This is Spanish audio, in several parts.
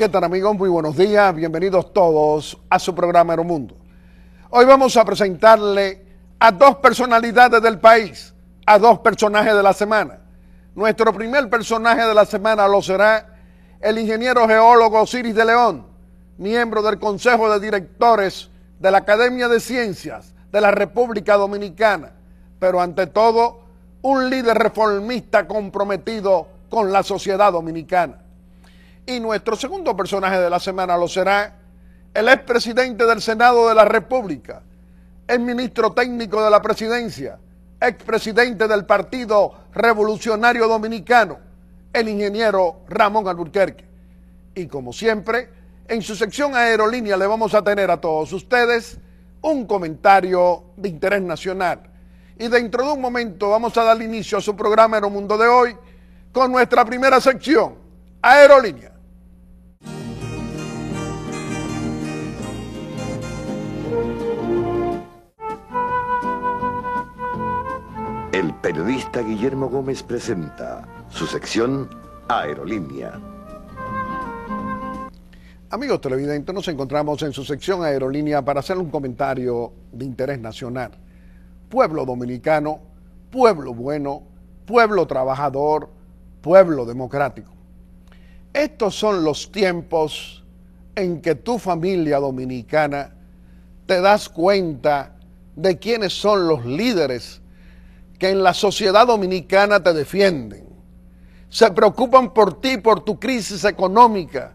¿Qué tal amigos? Muy buenos días, bienvenidos todos a su programa Mundo Hoy vamos a presentarle a dos personalidades del país, a dos personajes de la semana. Nuestro primer personaje de la semana lo será el ingeniero geólogo Ciris de León, miembro del Consejo de Directores de la Academia de Ciencias de la República Dominicana, pero ante todo un líder reformista comprometido con la sociedad dominicana. Y nuestro segundo personaje de la semana lo será el expresidente del Senado de la República, el ministro técnico de la presidencia, expresidente del Partido Revolucionario Dominicano, el ingeniero Ramón Alburquerque. Y como siempre, en su sección aerolínea le vamos a tener a todos ustedes un comentario de interés nacional. Y dentro de un momento vamos a dar inicio a su programa Aeromundo de hoy con nuestra primera sección, aerolínea. El periodista Guillermo Gómez presenta su sección Aerolínea. Amigos televidentes, nos encontramos en su sección Aerolínea para hacer un comentario de interés nacional. Pueblo dominicano, pueblo bueno, pueblo trabajador, pueblo democrático. Estos son los tiempos en que tu familia dominicana te das cuenta de quiénes son los líderes que en la sociedad dominicana te defienden. Se preocupan por ti, por tu crisis económica,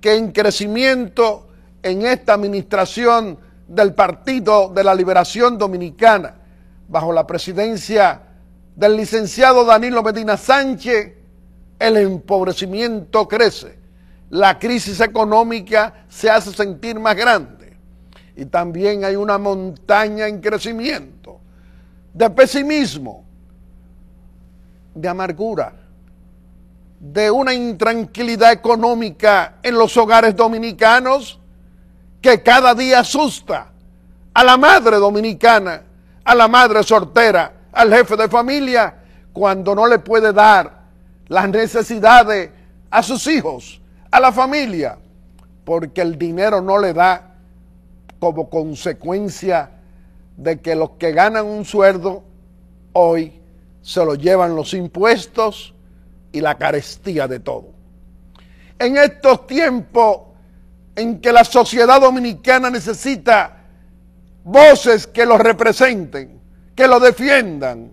que en crecimiento en esta administración del Partido de la Liberación Dominicana, bajo la presidencia del licenciado Danilo Medina Sánchez, el empobrecimiento crece, la crisis económica se hace sentir más grande y también hay una montaña en crecimiento de pesimismo, de amargura, de una intranquilidad económica en los hogares dominicanos que cada día asusta a la madre dominicana, a la madre soltera, al jefe de familia, cuando no le puede dar las necesidades a sus hijos, a la familia, porque el dinero no le da como consecuencia de que los que ganan un sueldo hoy se lo llevan los impuestos y la carestía de todo. En estos tiempos en que la sociedad dominicana necesita voces que lo representen, que lo defiendan,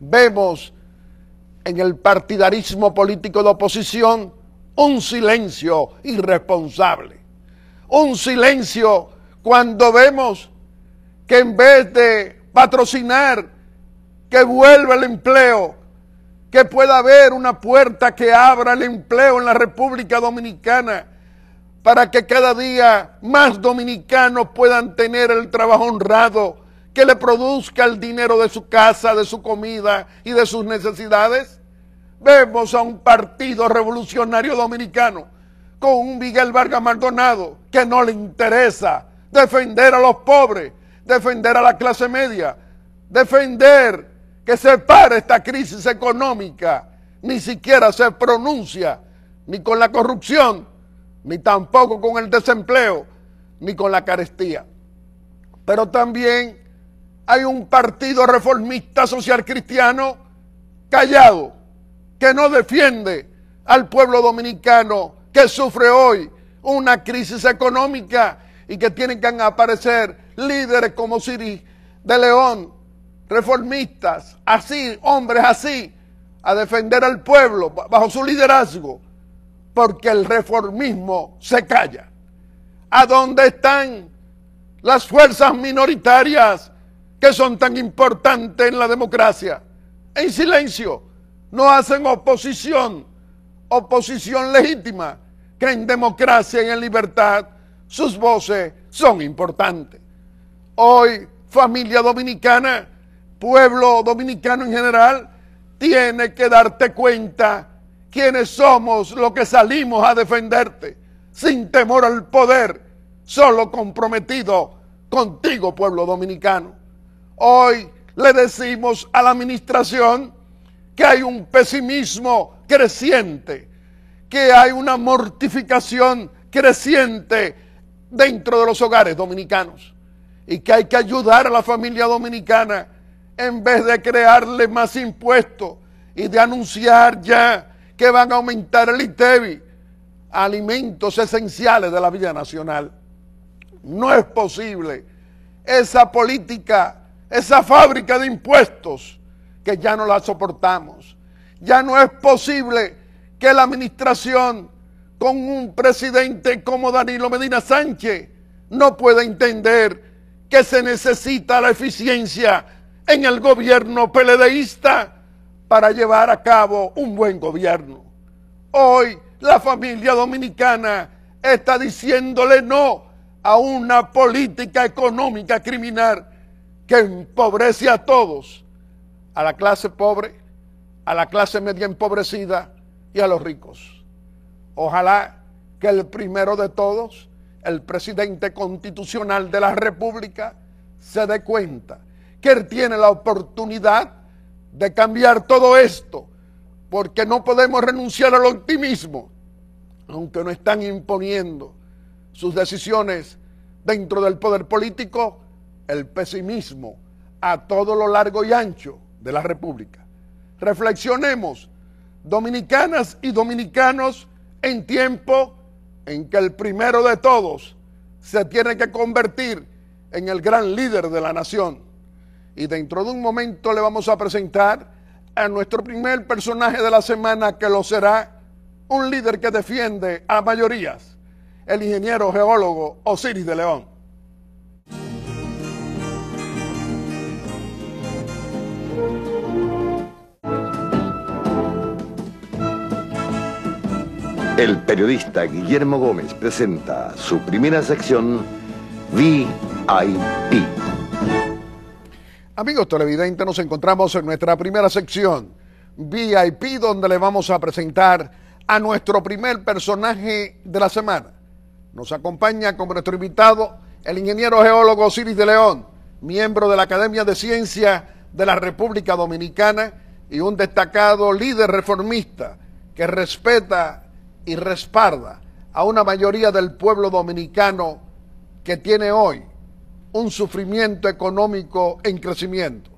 vemos en el partidarismo político de oposición un silencio irresponsable. Un silencio cuando vemos que en vez de patrocinar que vuelva el empleo, que pueda haber una puerta que abra el empleo en la República Dominicana para que cada día más dominicanos puedan tener el trabajo honrado que le produzca el dinero de su casa, de su comida y de sus necesidades. Vemos a un partido revolucionario dominicano con un Miguel Vargas Maldonado que no le interesa defender a los pobres, defender a la clase media, defender que se pare esta crisis económica. Ni siquiera se pronuncia ni con la corrupción, ni tampoco con el desempleo, ni con la carestía. Pero también hay un partido reformista social cristiano callado que no defiende al pueblo dominicano que sufre hoy una crisis económica y que tienen que aparecer líderes como Siri de León, reformistas, así, hombres así, a defender al pueblo bajo su liderazgo, porque el reformismo se calla. ¿A dónde están las fuerzas minoritarias que son tan importantes en la democracia. En silencio, no hacen oposición, oposición legítima, que en democracia y en libertad sus voces son importantes. Hoy, familia dominicana, pueblo dominicano en general, tiene que darte cuenta quiénes somos los que salimos a defenderte, sin temor al poder, solo comprometido contigo, pueblo dominicano. Hoy le decimos a la administración que hay un pesimismo creciente, que hay una mortificación creciente dentro de los hogares dominicanos y que hay que ayudar a la familia dominicana en vez de crearle más impuestos y de anunciar ya que van a aumentar el ITEBI, alimentos esenciales de la vida nacional. No es posible. Esa política esa fábrica de impuestos que ya no la soportamos. Ya no es posible que la administración con un presidente como Danilo Medina Sánchez no pueda entender que se necesita la eficiencia en el gobierno peledeísta para llevar a cabo un buen gobierno. Hoy la familia dominicana está diciéndole no a una política económica criminal que empobrece a todos, a la clase pobre, a la clase media empobrecida y a los ricos. Ojalá que el primero de todos, el presidente constitucional de la República, se dé cuenta que él tiene la oportunidad de cambiar todo esto, porque no podemos renunciar al optimismo, aunque no están imponiendo sus decisiones dentro del poder político el pesimismo a todo lo largo y ancho de la República. Reflexionemos, dominicanas y dominicanos, en tiempo en que el primero de todos se tiene que convertir en el gran líder de la nación. Y dentro de un momento le vamos a presentar a nuestro primer personaje de la semana, que lo será un líder que defiende a mayorías, el ingeniero geólogo Osiris de León. El periodista Guillermo Gómez presenta su primera sección VIP. Amigos televidentes, nos encontramos en nuestra primera sección VIP donde le vamos a presentar a nuestro primer personaje de la semana. Nos acompaña como nuestro invitado el ingeniero geólogo Ciris de León, miembro de la Academia de Ciencias de la República Dominicana y un destacado líder reformista que respeta y respalda a una mayoría del pueblo dominicano que tiene hoy un sufrimiento económico en crecimiento.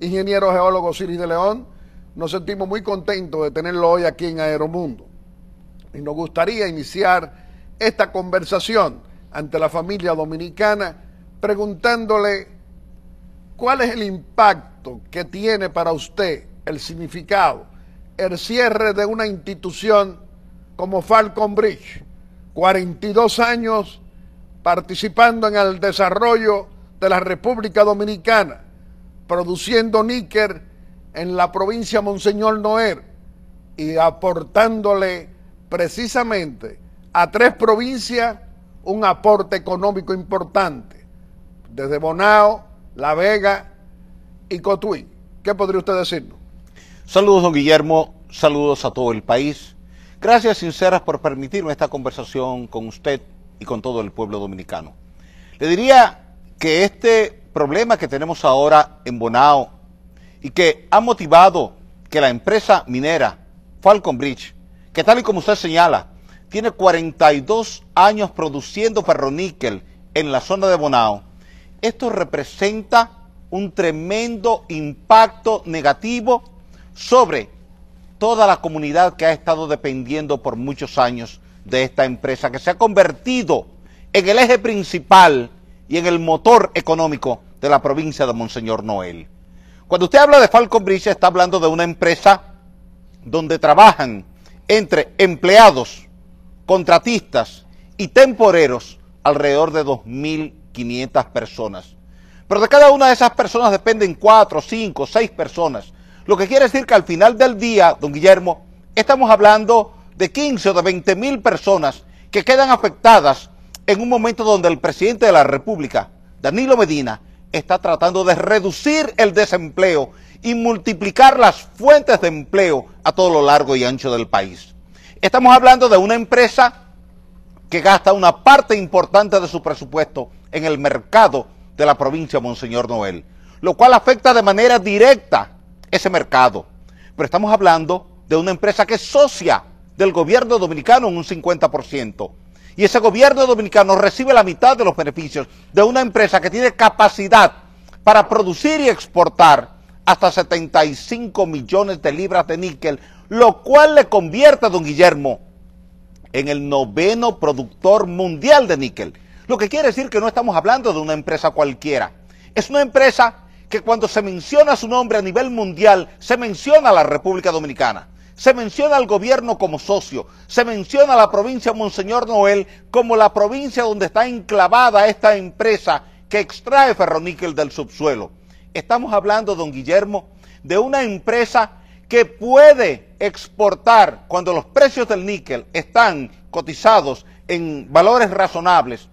Ingeniero geólogo Ciris de León, nos sentimos muy contentos de tenerlo hoy aquí en Aeromundo. Y nos gustaría iniciar esta conversación ante la familia dominicana preguntándole cuál es el impacto que tiene para usted el significado, el cierre de una institución como Falcon Bridge, 42 años participando en el desarrollo de la República Dominicana, produciendo níquel en la provincia Monseñor Noer y aportándole precisamente a tres provincias un aporte económico importante, desde Bonao, La Vega y Cotuí. ¿Qué podría usted decirnos? Saludos, don Guillermo. Saludos a todo el país. Gracias sinceras por permitirme esta conversación con usted y con todo el pueblo dominicano. Le diría que este problema que tenemos ahora en Bonao y que ha motivado que la empresa minera Falcon Bridge, que tal y como usted señala, tiene 42 años produciendo ferroníquel en la zona de Bonao, esto representa un tremendo impacto negativo sobre toda la comunidad que ha estado dependiendo por muchos años de esta empresa, que se ha convertido en el eje principal y en el motor económico de la provincia de Monseñor Noel. Cuando usted habla de Falcon Bridge, está hablando de una empresa donde trabajan entre empleados, contratistas y temporeros alrededor de 2.500 personas. Pero de cada una de esas personas dependen 4, 5, 6 personas lo que quiere decir que al final del día, don Guillermo, estamos hablando de 15 o de 20 mil personas que quedan afectadas en un momento donde el presidente de la República, Danilo Medina, está tratando de reducir el desempleo y multiplicar las fuentes de empleo a todo lo largo y ancho del país. Estamos hablando de una empresa que gasta una parte importante de su presupuesto en el mercado de la provincia Monseñor Noel, lo cual afecta de manera directa ese mercado. Pero estamos hablando de una empresa que es socia del gobierno dominicano en un 50%. Y ese gobierno dominicano recibe la mitad de los beneficios de una empresa que tiene capacidad para producir y exportar hasta 75 millones de libras de níquel, lo cual le convierte a don Guillermo en el noveno productor mundial de níquel. Lo que quiere decir que no estamos hablando de una empresa cualquiera. Es una empresa que cuando se menciona su nombre a nivel mundial, se menciona a la República Dominicana, se menciona al gobierno como socio, se menciona a la provincia Monseñor Noel como la provincia donde está enclavada esta empresa que extrae ferroníquel del subsuelo. Estamos hablando, don Guillermo, de una empresa que puede exportar cuando los precios del níquel están cotizados en valores razonables,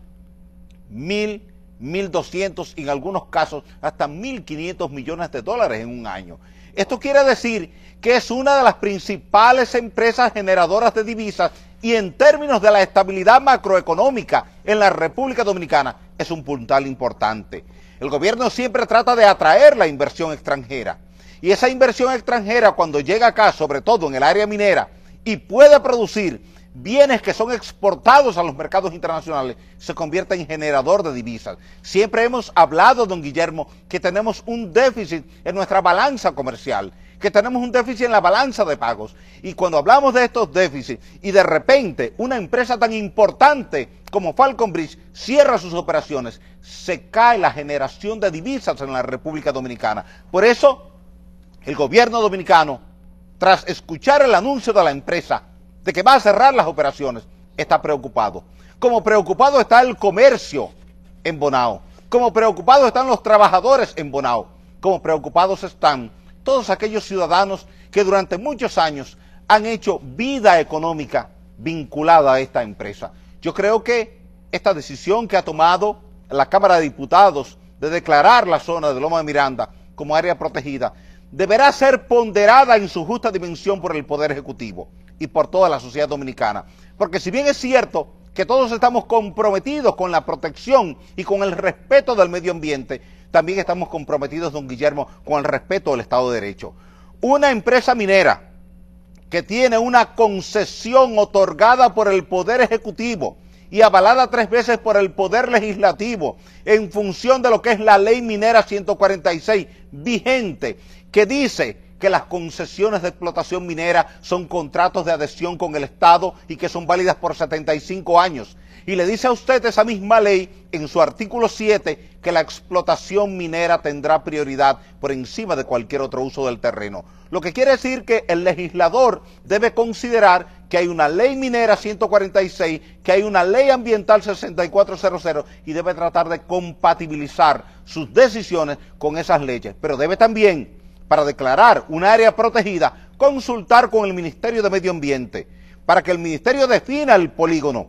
mil 1.200 y en algunos casos hasta 1.500 millones de dólares en un año. Esto quiere decir que es una de las principales empresas generadoras de divisas y en términos de la estabilidad macroeconómica en la República Dominicana es un puntal importante. El gobierno siempre trata de atraer la inversión extranjera y esa inversión extranjera cuando llega acá, sobre todo en el área minera, y puede producir bienes que son exportados a los mercados internacionales se convierten en generador de divisas. Siempre hemos hablado, don Guillermo, que tenemos un déficit en nuestra balanza comercial, que tenemos un déficit en la balanza de pagos. Y cuando hablamos de estos déficits y de repente una empresa tan importante como Falcon Bridge cierra sus operaciones, se cae la generación de divisas en la República Dominicana. Por eso, el gobierno dominicano, tras escuchar el anuncio de la empresa, que va a cerrar las operaciones, está preocupado. Como preocupado está el comercio en Bonao. Como preocupados están los trabajadores en Bonao. Como preocupados están todos aquellos ciudadanos que durante muchos años han hecho vida económica vinculada a esta empresa. Yo creo que esta decisión que ha tomado la Cámara de Diputados de declarar la zona de Loma de Miranda como área protegida deberá ser ponderada en su justa dimensión por el Poder Ejecutivo y por toda la sociedad dominicana. Porque si bien es cierto que todos estamos comprometidos con la protección y con el respeto del medio ambiente, también estamos comprometidos, don Guillermo, con el respeto del Estado de Derecho. Una empresa minera que tiene una concesión otorgada por el Poder Ejecutivo y avalada tres veces por el Poder Legislativo en función de lo que es la Ley Minera 146 vigente, que dice que las concesiones de explotación minera son contratos de adhesión con el Estado y que son válidas por 75 años. Y le dice a usted esa misma ley en su artículo 7 que la explotación minera tendrá prioridad por encima de cualquier otro uso del terreno. Lo que quiere decir que el legislador debe considerar que hay una ley minera 146, que hay una ley ambiental 6400 y debe tratar de compatibilizar sus decisiones con esas leyes. Pero debe también para declarar un área protegida, consultar con el Ministerio de Medio Ambiente, para que el Ministerio defina el polígono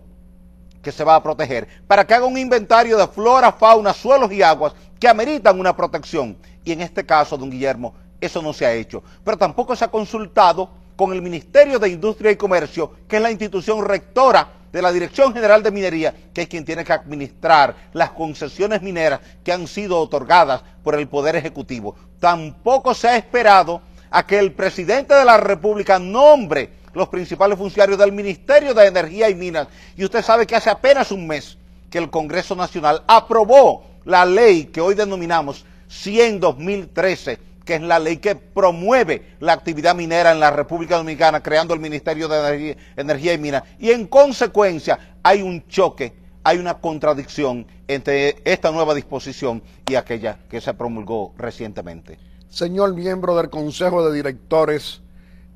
que se va a proteger, para que haga un inventario de flora, fauna, suelos y aguas que ameritan una protección. Y en este caso, don Guillermo, eso no se ha hecho. Pero tampoco se ha consultado con el Ministerio de Industria y Comercio, que es la institución rectora de la Dirección General de Minería, que es quien tiene que administrar las concesiones mineras que han sido otorgadas por el Poder Ejecutivo. Tampoco se ha esperado a que el presidente de la República nombre los principales funcionarios del Ministerio de Energía y Minas. Y usted sabe que hace apenas un mes que el Congreso Nacional aprobó la ley que hoy denominamos 100-2013 que es la ley que promueve la actividad minera en la República Dominicana, creando el Ministerio de Energía, y Minas. Y en consecuencia hay un choque, hay una contradicción entre esta nueva disposición y aquella que se promulgó recientemente. Señor miembro del Consejo de Directores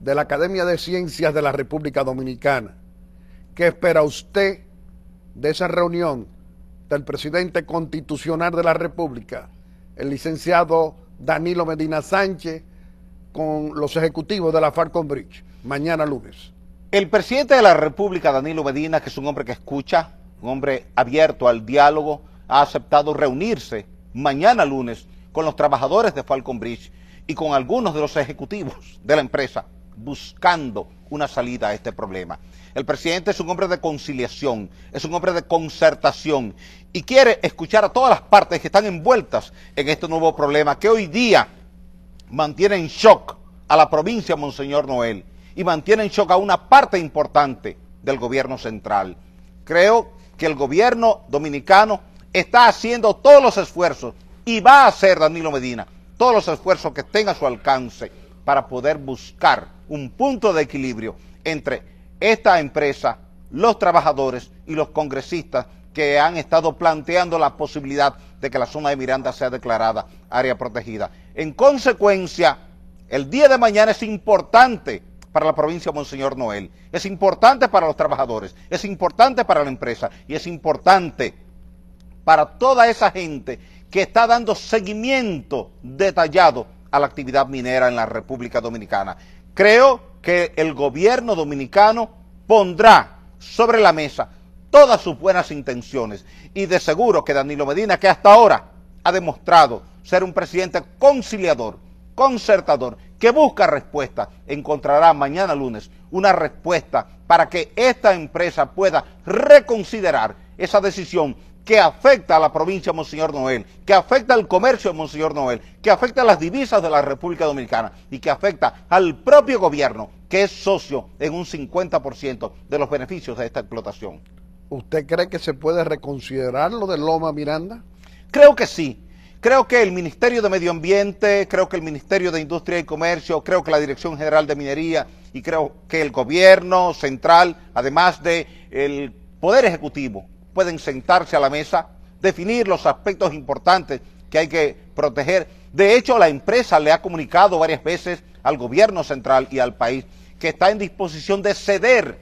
de la Academia de Ciencias de la República Dominicana, ¿qué espera usted de esa reunión del presidente constitucional de la República, el licenciado Danilo Medina Sánchez con los ejecutivos de la Falcon Bridge, mañana lunes. El presidente de la República, Danilo Medina, que es un hombre que escucha, un hombre abierto al diálogo, ha aceptado reunirse mañana lunes con los trabajadores de Falcon Bridge y con algunos de los ejecutivos de la empresa, buscando una salida a este problema. El presidente es un hombre de conciliación, es un hombre de concertación y quiere escuchar a todas las partes que están envueltas en este nuevo problema que hoy día mantiene en shock a la provincia Monseñor Noel y mantiene en shock a una parte importante del gobierno central. Creo que el gobierno dominicano está haciendo todos los esfuerzos y va a hacer Danilo Medina todos los esfuerzos que tenga a su alcance para poder buscar un punto de equilibrio entre esta empresa, los trabajadores y los congresistas que han estado planteando la posibilidad de que la zona de Miranda sea declarada área protegida. En consecuencia, el día de mañana es importante para la provincia de Monseñor Noel, es importante para los trabajadores, es importante para la empresa y es importante para toda esa gente que está dando seguimiento detallado a la actividad minera en la República Dominicana. Creo que el gobierno dominicano pondrá sobre la mesa todas sus buenas intenciones. Y de seguro que Danilo Medina, que hasta ahora ha demostrado ser un presidente conciliador, concertador, que busca respuesta, encontrará mañana lunes una respuesta para que esta empresa pueda reconsiderar esa decisión que afecta a la provincia de Monseñor Noel, que afecta al comercio de Monseñor Noel, que afecta a las divisas de la República Dominicana y que afecta al propio gobierno, que es socio en un 50% de los beneficios de esta explotación. ¿Usted cree que se puede reconsiderar lo de Loma Miranda? Creo que sí. Creo que el Ministerio de Medio Ambiente, creo que el Ministerio de Industria y Comercio, creo que la Dirección General de Minería y creo que el gobierno central, además del el Poder Ejecutivo, pueden sentarse a la mesa, definir los aspectos importantes que hay que proteger. De hecho, la empresa le ha comunicado varias veces al gobierno central y al país que está en disposición de ceder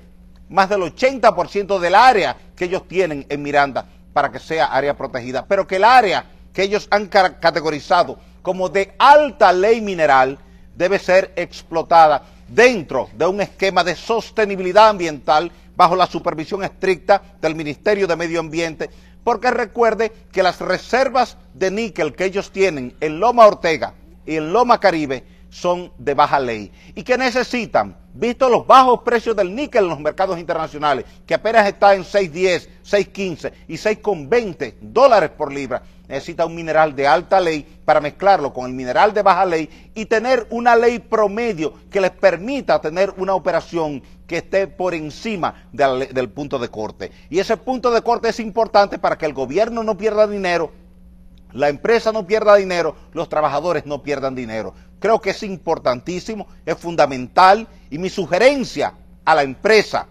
más del 80% del área que ellos tienen en Miranda para que sea área protegida, pero que el área que ellos han categorizado como de alta ley mineral debe ser explotada dentro de un esquema de sostenibilidad ambiental bajo la supervisión estricta del Ministerio de Medio Ambiente, porque recuerde que las reservas de níquel que ellos tienen en Loma Ortega y en Loma Caribe son de baja ley y que necesitan, visto los bajos precios del níquel en los mercados internacionales, que apenas está en 6.10, 6.15 y 6.20 dólares por libra, necesita un mineral de alta ley para mezclarlo con el mineral de baja ley y tener una ley promedio que les permita tener una operación que esté por encima del, punto de corte. Y ese punto de corte es importante para que el gobierno no pierda dinero, la empresa no pierda dinero, los trabajadores no pierdan dinero. Creo que es importantísimo, es fundamental y mi sugerencia a la empresa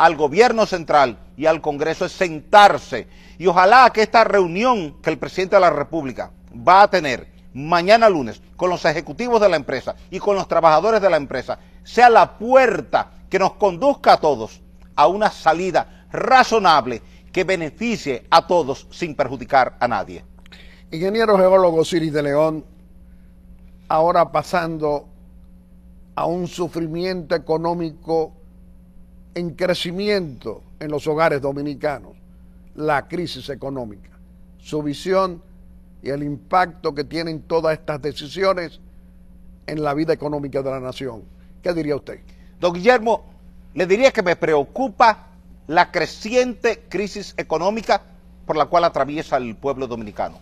al gobierno central y al Congreso es sentarse. Y ojalá que esta reunión que el presidente de la República va a tener mañana lunes con los ejecutivos de la empresa y con los trabajadores de la empresa sea la puerta que nos conduzca a todos a una salida razonable que beneficie a todos sin perjudicar a nadie. Ingeniero geólogo Ciris de León, ahora pasando a un sufrimiento económico en crecimiento en los hogares dominicanos la crisis económica, su visión y el impacto que tienen todas estas decisiones en la vida económica de la nación. ¿Qué diría usted? Don Guillermo, le diría que me preocupa la creciente crisis económica por la cual atraviesa el pueblo dominicano.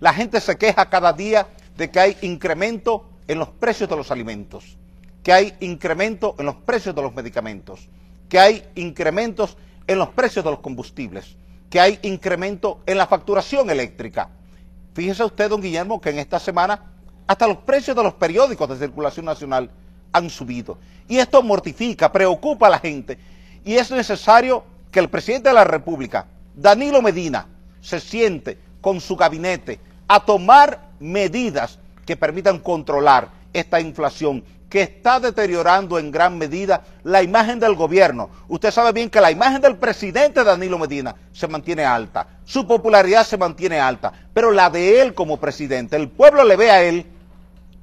La gente se queja cada día de que hay incremento en los precios de los alimentos, que hay incremento en los precios de los medicamentos, que hay incrementos en los precios de los combustibles, que hay incremento en la facturación eléctrica. Fíjese usted, don Guillermo, que en esta semana hasta los precios de los periódicos de circulación nacional han subido. Y esto mortifica, preocupa a la gente. Y es necesario que el presidente de la República, Danilo Medina, se siente con su gabinete a tomar medidas que permitan controlar esta inflación que está deteriorando en gran medida la imagen del gobierno. Usted sabe bien que la imagen del presidente Danilo Medina se mantiene alta, su popularidad se mantiene alta, pero la de él como presidente, el pueblo le ve a él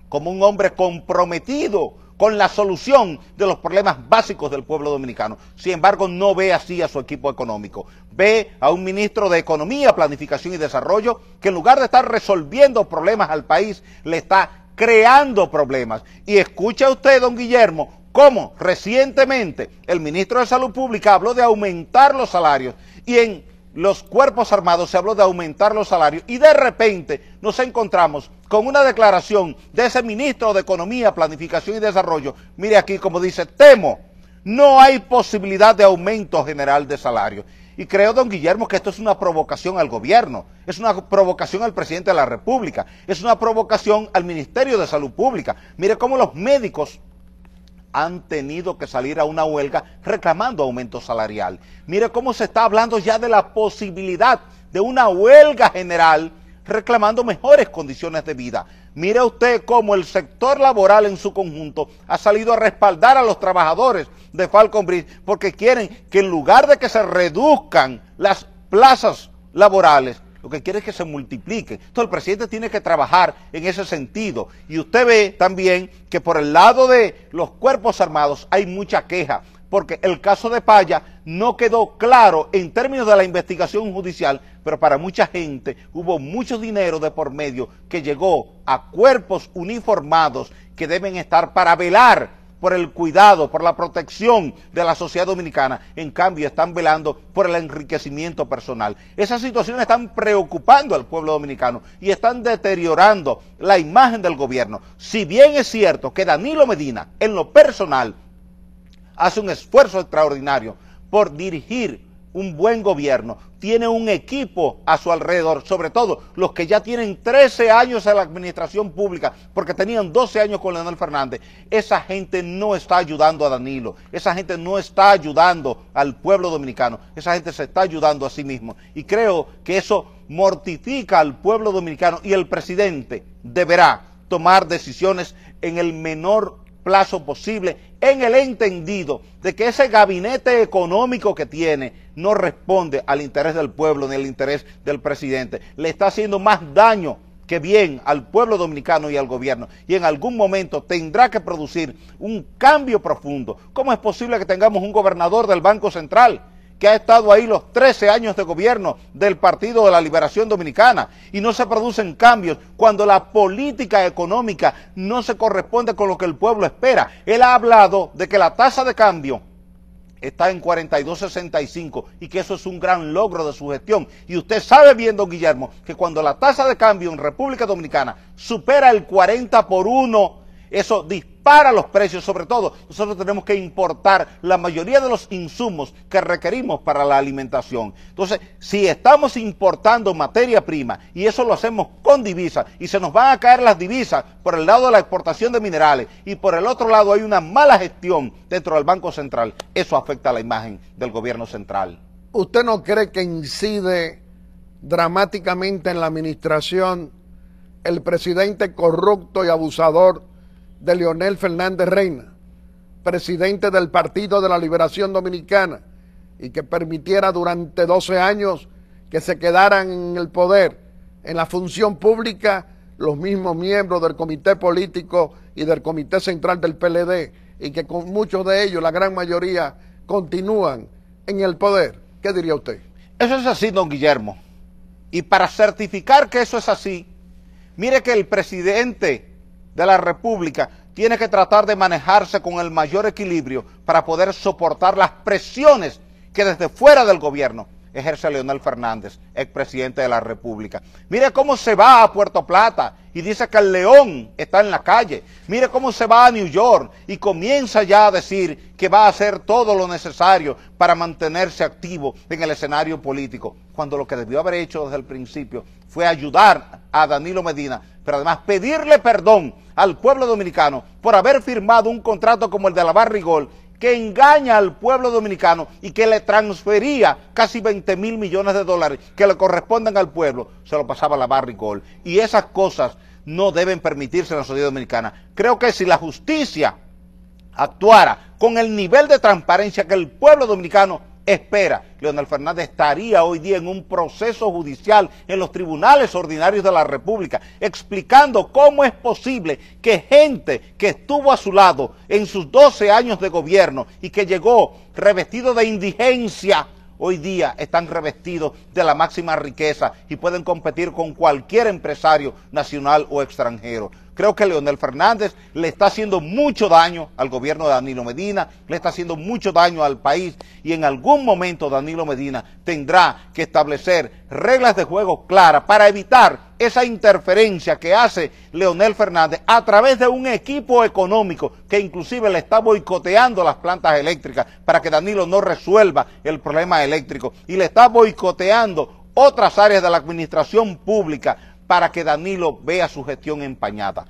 como un hombre comprometido con la solución de los problemas básicos del pueblo dominicano. Sin embargo, no ve así a su equipo económico. Ve a un ministro de Economía, Planificación y Desarrollo que en lugar de estar resolviendo problemas al país, le está creando problemas. Y escucha usted, don Guillermo, cómo recientemente el ministro de Salud Pública habló de aumentar los salarios y en los cuerpos armados se habló de aumentar los salarios y de repente nos encontramos con una declaración de ese ministro de Economía, Planificación y Desarrollo. Mire aquí como dice, temo, no hay posibilidad de aumento general de salario. Y creo, don Guillermo, que esto es una provocación al gobierno, es una provocación al presidente de la República, es una provocación al Ministerio de Salud Pública. Mire cómo los médicos han tenido que salir a una huelga reclamando aumento salarial. Mire cómo se está hablando ya de la posibilidad de una huelga general reclamando mejores condiciones de vida. Mire usted cómo el sector laboral en su conjunto ha salido a respaldar a los trabajadores de Falcon Bridge porque quieren que en lugar de que se reduzcan las plazas laborales, lo que quiere es que se multiplique. Entonces el presidente tiene que trabajar en ese sentido. Y usted ve también que por el lado de los cuerpos armados hay mucha queja, porque el caso de Paya no quedó claro en términos de la investigación judicial pero para mucha gente hubo mucho dinero de por medio que llegó a cuerpos uniformados que deben estar para velar por el cuidado, por la protección de la sociedad dominicana. En cambio, están velando por el enriquecimiento personal. Esas situaciones están preocupando al pueblo dominicano y están deteriorando la imagen del gobierno. Si bien es cierto que Danilo Medina, en lo personal, hace un esfuerzo extraordinario por dirigir un buen gobierno, tiene un equipo a su alrededor, sobre todo los que ya tienen 13 años en la administración pública, porque tenían 12 años con Leonel Fernández. Esa gente no está ayudando a Danilo, esa gente no está ayudando al pueblo dominicano, esa gente se está ayudando a sí mismo. Y creo que eso mortifica al pueblo dominicano y el presidente deberá tomar decisiones en el menor plazo posible en el entendido de que ese gabinete económico que tiene no responde al interés del pueblo ni al interés del presidente. Le está haciendo más daño que bien al pueblo dominicano y al gobierno. Y en algún momento tendrá que producir un cambio profundo. ¿Cómo es posible que tengamos un gobernador del Banco Central? que ha estado ahí los 13 años de gobierno del Partido de la Liberación Dominicana y no se producen cambios cuando la política económica no se corresponde con lo que el pueblo espera. Él ha hablado de que la tasa de cambio está en 42.65 y que eso es un gran logro de su gestión. Y usted sabe bien, don Guillermo, que cuando la tasa de cambio en República Dominicana supera el 40 por 1, eso para los precios, sobre todo nosotros tenemos que importar la mayoría de los insumos que requerimos para la alimentación. Entonces, si estamos importando materia prima y eso lo hacemos con divisas y se nos van a caer las divisas por el lado de la exportación de minerales y por el otro lado hay una mala gestión dentro del Banco Central, eso afecta a la imagen del gobierno central. ¿Usted no cree que incide dramáticamente en la administración el presidente corrupto y abusador de Leonel Fernández Reina, presidente del Partido de la Liberación Dominicana, y que permitiera durante 12 años que se quedaran en el poder, en la función pública, los mismos miembros del Comité Político y del Comité Central del PLD, y que con muchos de ellos, la gran mayoría, continúan en el poder. ¿Qué diría usted? Eso es así, don Guillermo. Y para certificar que eso es así, mire que el presidente de la República tiene que tratar de manejarse con el mayor equilibrio para poder soportar las presiones que desde fuera del gobierno ejerce Leonel Fernández, expresidente de la República. Mire cómo se va a Puerto Plata y dice que el león está en la calle. Mire cómo se va a New York y comienza ya a decir que va a hacer todo lo necesario para mantenerse activo en el escenario político, cuando lo que debió haber hecho desde el principio fue ayudar a Danilo Medina, pero además pedirle perdón al pueblo dominicano por haber firmado un contrato como el de la Barrigol que engaña al pueblo dominicano y que le transfería casi 20 mil millones de dólares que le corresponden al pueblo, se lo pasaba a la Barrigol. Y esas cosas no deben permitirse en la sociedad dominicana. Creo que si la justicia actuara con el nivel de transparencia que el pueblo dominicano espera. Leonel Fernández estaría hoy día en un proceso judicial en los tribunales ordinarios de la República, explicando cómo es posible que gente que estuvo a su lado en sus 12 años de gobierno y que llegó revestido de indigencia hoy día están revestidos de la máxima riqueza y pueden competir con cualquier empresario nacional o extranjero. Creo que Leonel Fernández le está haciendo mucho daño al gobierno de Danilo Medina, le está haciendo mucho daño al país y en algún momento Danilo Medina tendrá que establecer reglas de juego claras para evitar esa interferencia que hace Leonel Fernández a través de un equipo económico que inclusive le está boicoteando las plantas eléctricas para que Danilo no resuelva el problema eléctrico y le está boicoteando otras áreas de la administración pública para que Danilo vea su gestión empañada.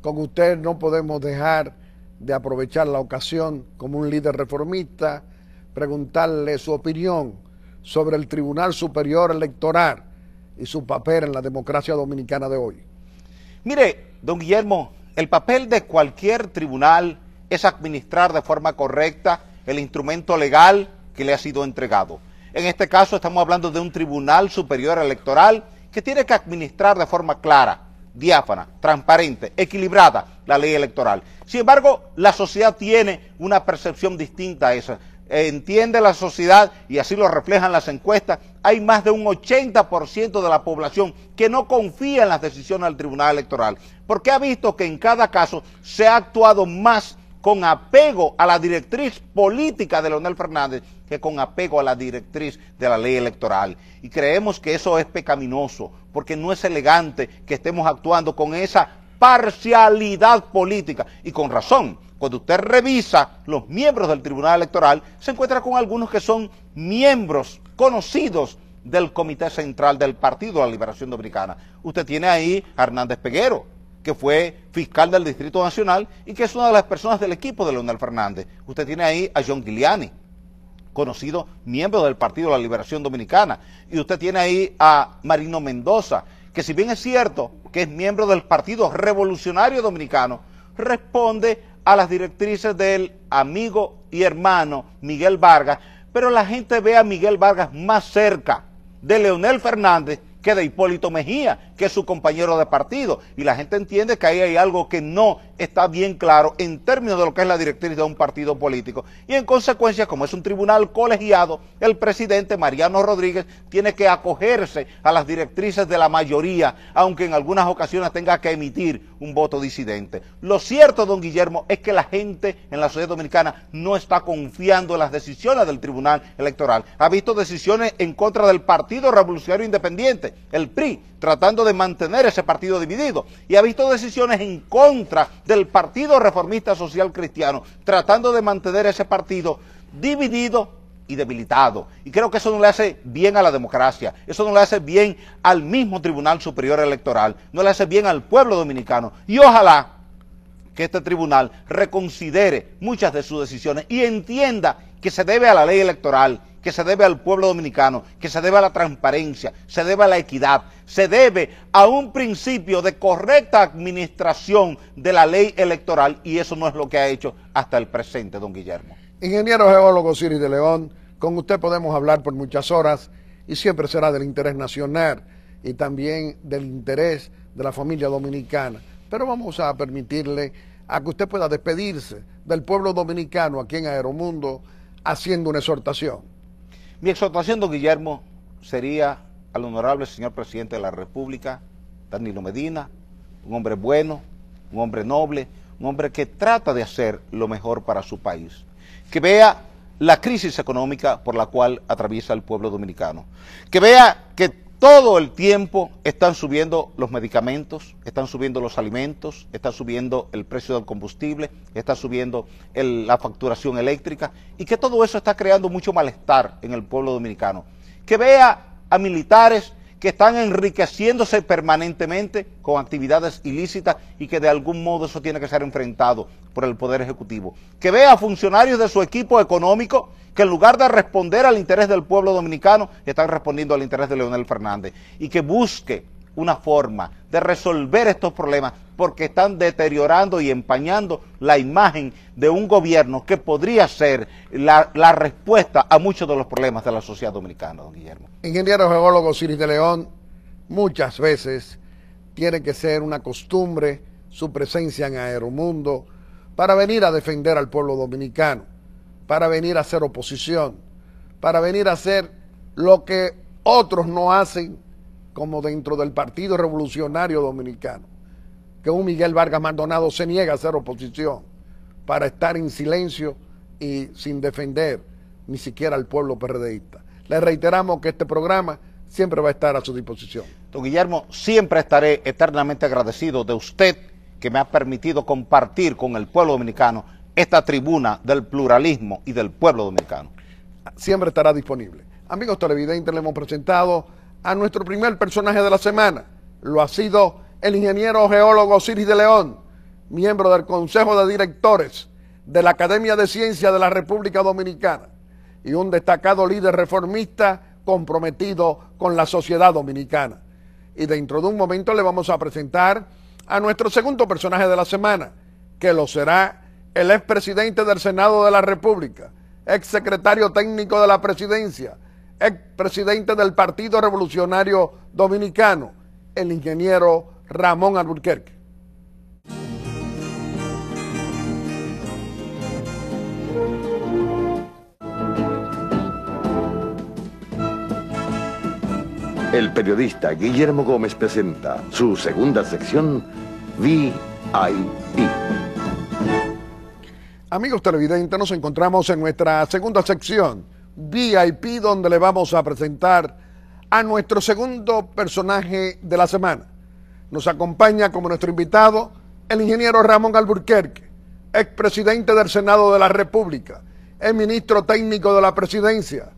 Con usted no podemos dejar de aprovechar la ocasión como un líder reformista, preguntarle su opinión sobre el Tribunal Superior Electoral y su papel en la democracia dominicana de hoy. Mire, don Guillermo, el papel de cualquier tribunal es administrar de forma correcta el instrumento legal que le ha sido entregado. En este caso estamos hablando de un tribunal superior electoral que tiene que administrar de forma clara, diáfana, transparente, equilibrada la ley electoral. Sin embargo, la sociedad tiene una percepción distinta a esa entiende la sociedad, y así lo reflejan las encuestas, hay más de un 80% de la población que no confía en las decisiones del Tribunal Electoral, porque ha visto que en cada caso se ha actuado más con apego a la directriz política de Leonel Fernández que con apego a la directriz de la ley electoral. Y creemos que eso es pecaminoso, porque no es elegante que estemos actuando con esa parcialidad política, y con razón cuando usted revisa los miembros del Tribunal Electoral, se encuentra con algunos que son miembros conocidos del Comité Central del Partido de la Liberación Dominicana. Usted tiene ahí a Hernández Peguero, que fue fiscal del Distrito Nacional y que es una de las personas del equipo de Leonel Fernández. Usted tiene ahí a John Giuliani, conocido miembro del Partido de la Liberación Dominicana. Y usted tiene ahí a Marino Mendoza, que si bien es cierto que es miembro del Partido Revolucionario Dominicano, responde a las directrices del amigo y hermano Miguel Vargas, pero la gente ve a Miguel Vargas más cerca de Leonel Fernández que de Hipólito Mejía, que es su compañero de partido. Y la gente entiende que ahí hay algo que no está bien claro en términos de lo que es la directriz de un partido político. Y en consecuencia, como es un tribunal colegiado, el presidente Mariano Rodríguez tiene que acogerse a las directrices de la mayoría, aunque en algunas ocasiones tenga que emitir un voto disidente. Lo cierto, don Guillermo, es que la gente en la sociedad dominicana no está confiando en las decisiones del tribunal electoral. Ha visto decisiones en contra del Partido Revolucionario Independiente, el PRI, tratando de mantener ese partido dividido. Y ha visto decisiones en contra del Partido Reformista Social Cristiano, tratando de mantener ese partido dividido y debilitado. Y creo que eso no le hace bien a la democracia, eso no le hace bien al mismo Tribunal Superior Electoral, no le hace bien al pueblo dominicano. Y ojalá que este tribunal reconsidere muchas de sus decisiones y entienda que se debe a la ley electoral que se debe al pueblo dominicano, que se debe a la transparencia, se debe a la equidad, se debe a un principio de correcta administración de la ley electoral y eso no es lo que ha hecho hasta el presente, don Guillermo. Ingeniero geólogo Ciris de León, con usted podemos hablar por muchas horas y siempre será del interés nacional y también del interés de la familia dominicana. Pero vamos a permitirle a que usted pueda despedirse del pueblo dominicano aquí en Aeromundo haciendo una exhortación. Mi exhortación, don Guillermo, sería al honorable señor presidente de la República, Danilo Medina, un hombre bueno, un hombre noble, un hombre que trata de hacer lo mejor para su país, que vea la crisis económica por la cual atraviesa el pueblo dominicano, que vea que todo el tiempo están subiendo los medicamentos, están subiendo los alimentos, están subiendo el precio del combustible, está subiendo la facturación eléctrica y que todo eso está creando mucho malestar en el pueblo dominicano. Que vea a militares que están enriqueciéndose permanentemente con actividades ilícitas y que de algún modo eso tiene que ser enfrentado por el Poder Ejecutivo. Que vea funcionarios de su equipo económico que en lugar de responder al interés del pueblo dominicano, están respondiendo al interés de Leonel Fernández y que busque una forma de resolver estos problemas porque están deteriorando y empañando la imagen de un gobierno que podría ser la, respuesta a muchos de los problemas de la sociedad dominicana, don Guillermo. Ingeniero geólogo Ciris de León, muchas veces tiene que ser una costumbre su presencia en Aeromundo para venir a defender al pueblo dominicano, para venir a hacer oposición, para venir a hacer lo que otros no hacen como dentro del Partido Revolucionario Dominicano, que un Miguel Vargas Maldonado se niega a hacer oposición para estar en silencio y sin defender ni siquiera al pueblo perreísta. Le reiteramos que este programa siempre va a estar a su disposición. Don Guillermo, siempre estaré eternamente agradecido de usted que me ha permitido compartir con el pueblo dominicano esta tribuna del pluralismo y del pueblo dominicano. Siempre estará disponible. Amigos televidentes, le hemos presentado a nuestro primer personaje de la semana. Lo ha sido el ingeniero geólogo Siri de León, miembro del Consejo de Directores de la Academia de Ciencias de la República Dominicana y un destacado líder reformista comprometido con la sociedad dominicana. Y dentro de un momento le vamos a presentar a nuestro segundo personaje de la semana, que lo será el expresidente del Senado de la República, exsecretario técnico de la Presidencia, Ex-presidente del Partido Revolucionario Dominicano, el ingeniero Ramón Alburquerque. El periodista Guillermo Gómez presenta su segunda sección, VIP. Amigos televidentes, nos encontramos en nuestra segunda sección, VIP donde le vamos a presentar a nuestro segundo personaje de la semana. Nos acompaña como nuestro invitado el ingeniero Ramón Alburquerque, expresidente del Senado de la República, el ministro técnico de la presidencia,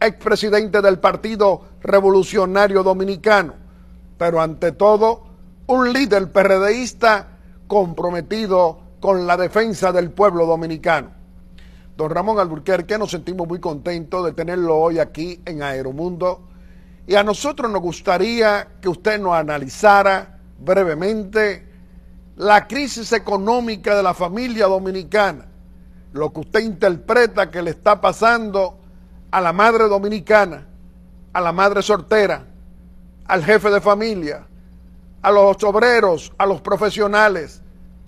expresidente del Partido Revolucionario Dominicano, pero ante todo un líder PRDista comprometido con la defensa del pueblo dominicano. Don Ramón Alburquerque, nos sentimos muy contentos de tenerlo hoy aquí en Aeromundo. Y a nosotros nos gustaría que usted nos analizara brevemente la crisis económica de la familia dominicana, lo que usted interpreta que le está pasando a la madre dominicana, a la madre soltera, al jefe de familia, a los obreros, a los profesionales,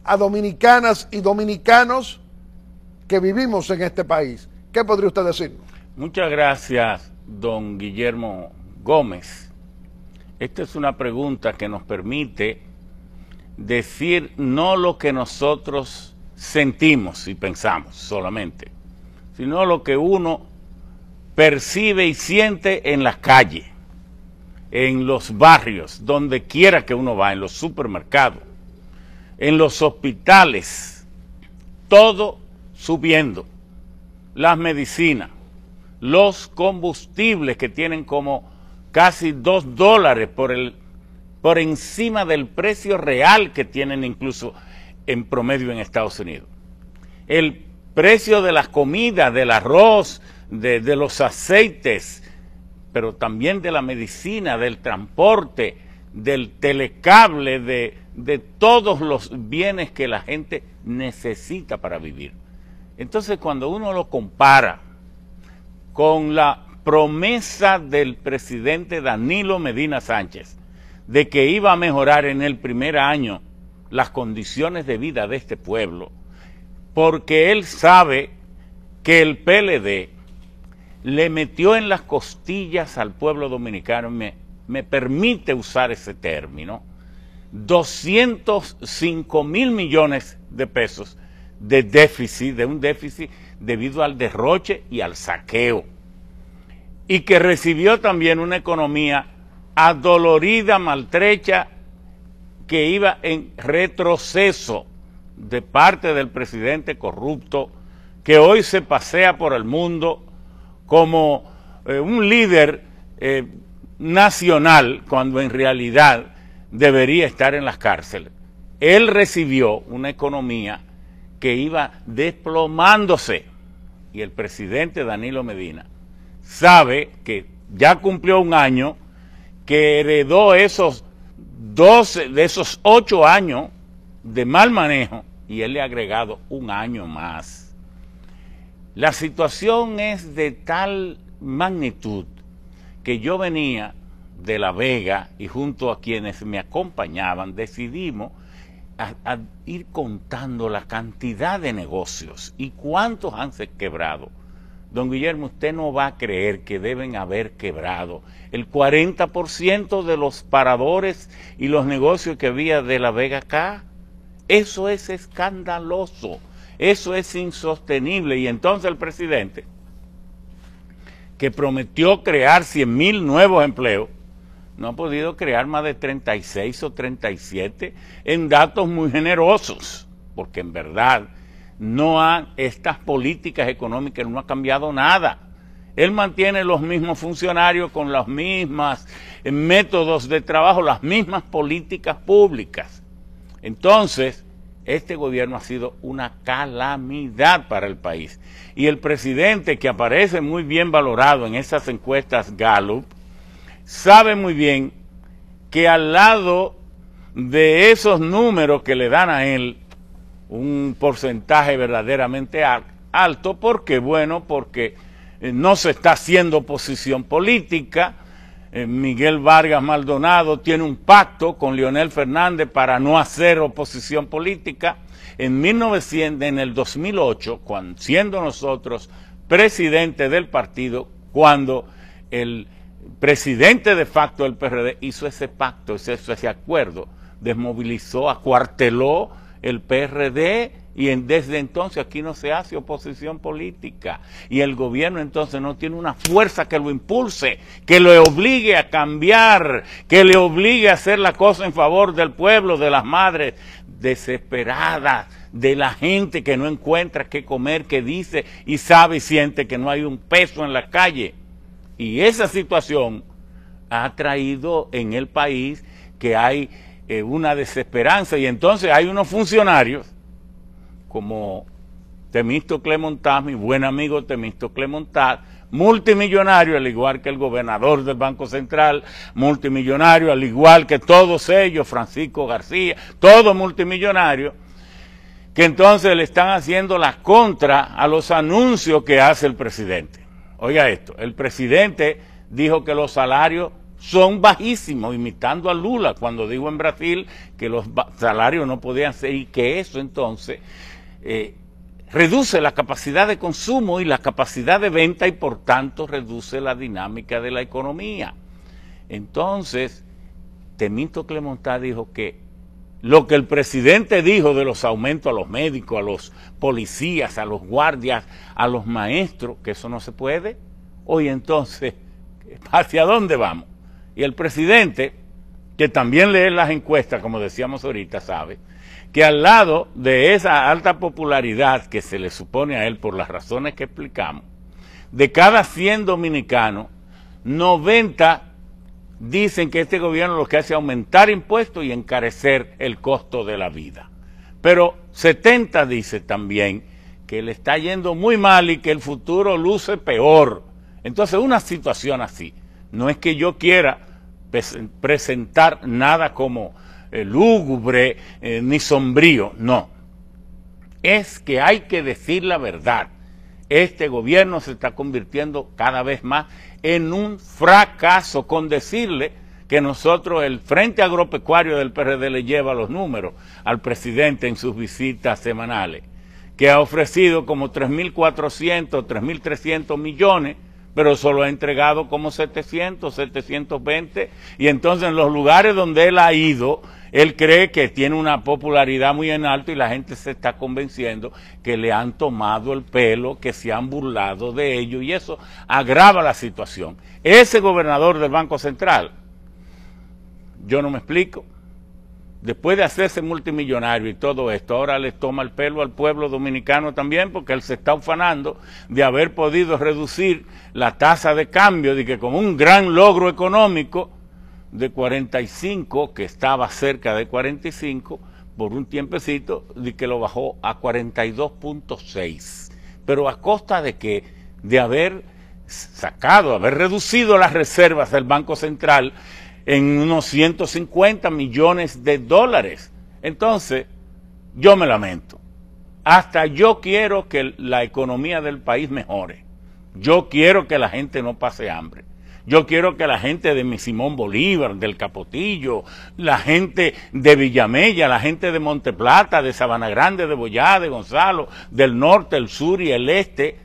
a dominicanas y dominicanos que vivimos en este país. ¿Qué podría usted decir? Muchas gracias, don Guillermo Gómez. Esta es una pregunta que nos permite decir no lo que nosotros sentimos y pensamos solamente, sino lo que uno percibe y siente en las calles, en los barrios, donde quiera que uno va, en los supermercados, en los hospitales. Todo subiendo las medicinas, los combustibles que tienen como casi dos dólares por, el, por encima del precio real que tienen incluso en promedio en Estados Unidos. El precio de las comidas, del arroz, de, los aceites, pero también de la medicina, del transporte, del telecable, de todos los bienes que la gente necesita para vivir. Entonces, cuando uno lo compara con la promesa del presidente Danilo Medina Sánchez de que iba a mejorar en el primer año las condiciones de vida de este pueblo, porque él sabe que el PLD le metió en las costillas al pueblo dominicano, me, permite usar ese término, 205 mil millones de pesos de déficit, de un déficit debido al derroche y al saqueo, y que recibió también una economía adolorida, maltrecha, que iba en retroceso de parte del presidente corrupto, que hoy se pasea por el mundo como eh, un líder eh, nacional, cuando en realidad debería estar en las cárceles. Él recibió una economía que iba desplomándose. Y el presidente Danilo Medina sabe que ya cumplió un año, que heredó esos 12, de esos 8 años de mal manejo y él le ha agregado un año más. La situación es de tal magnitud que yo venía de La Vega y junto a quienes me acompañaban decidimos a, ir contando la cantidad de negocios y cuántos han quebrado. Don Guillermo, usted no va a creer que deben haber quebrado el 40% de los paradores y los negocios que había de La Vega acá. Eso es escandaloso, eso es insostenible. Y entonces el presidente, que prometió crear 100 mil nuevos empleos, no ha podido crear más de 36 o 37 en datos muy generosos, porque en verdad no han, estas políticas económicas no ha cambiado nada. Él mantiene los mismos funcionarios con los mismos eh, métodos de trabajo, las mismas políticas públicas. Entonces, este gobierno ha sido una calamidad para el país. Y el presidente, que aparece muy bien valorado en esas encuestas Gallup, sabe muy bien que al lado de esos números que le dan a él, un porcentaje verdaderamente alto, porque bueno, porque eh, no se está haciendo oposición política, eh, Miguel Vargas Maldonado tiene un pacto con Leonel Fernández para no hacer oposición política. En en el 2008, cuando, siendo nosotros presidente del partido, cuando el presidente de facto del PRD, hizo ese pacto, ese acuerdo, desmovilizó, acuarteló el PRD y desde entonces aquí no se hace oposición política y el gobierno entonces no tiene una fuerza que lo impulse, que le obligue a cambiar, que le obligue a hacer la cosa en favor del pueblo, de las madres desesperadas, de la gente que no encuentra qué comer, que dice y sabe y siente que no hay un peso en la calle. Y esa situación ha traído en el país que hay eh, una desesperanza y entonces hay unos funcionarios como Temisto Clemontaz, mi buen amigo Temisto Clemontaz, multimillonario al igual que el gobernador del Banco Central, multimillonario al igual que todos ellos, Francisco García, todos multimillonarios, que entonces le están haciendo la contra a los anuncios que hace el presidente. Oiga esto, el presidente dijo que los salarios son bajísimos, imitando a Lula cuando dijo en Brasil que los salarios no podían ser y que eso entonces eh, reduce la capacidad de consumo y la capacidad de venta y por tanto reduce la dinámica de la economía. Entonces, Temito Clemontá dijo que lo que el presidente dijo de los aumentos a los médicos, a los policías, a los guardias, a los maestros, que eso no se puede, hoy entonces, ¿hacia dónde vamos? Y el presidente, que también lee las encuestas, como decíamos ahorita, sabe que al lado de esa alta popularidad que se le supone a él por las razones que explicamos, de cada 100 dominicanos, 90 dicen que este gobierno lo que hace es aumentar impuestos y encarecer el costo de la vida. Pero 70 dice también que le está yendo muy mal y que el futuro luce peor. Entonces, una situación así, no es que yo quiera presentar nada como eh, lúgubre eh, ni sombrío, no. Es que hay que decir la verdad. Este gobierno se está convirtiendo cada vez más en un fracaso con decirle que nosotros, el Frente Agropecuario del PRD le lleva los números al presidente en sus visitas semanales, que ha ofrecido como 3.400, 3.300 millones pero solo ha entregado como 700, 720, y entonces en los lugares donde él ha ido, él cree que tiene una popularidad muy en alto y la gente se está convenciendo que le han tomado el pelo, que se han burlado de ello, y eso agrava la situación. Ese gobernador del Banco Central, yo no me explico, después de hacerse multimillonario y todo esto, ahora les toma el pelo al pueblo dominicano también porque él se está ufanando de haber podido reducir la tasa de cambio, de que con un gran logro económico de 45, que estaba cerca de 45, por un tiempecito, de que lo bajó a 42.6. Pero a costa de que, de haber sacado, haber reducido las reservas del Banco Central, en unos 150 millones de dólares. Entonces, yo me lamento. Hasta yo quiero que la economía del país mejore. Yo quiero que la gente no pase hambre. Yo quiero que la gente de mi Simón Bolívar, del Capotillo, la gente de Villamella, la gente de Monteplata, de Sabana Grande, de Boyá, de Gonzalo, del norte, el sur y el este,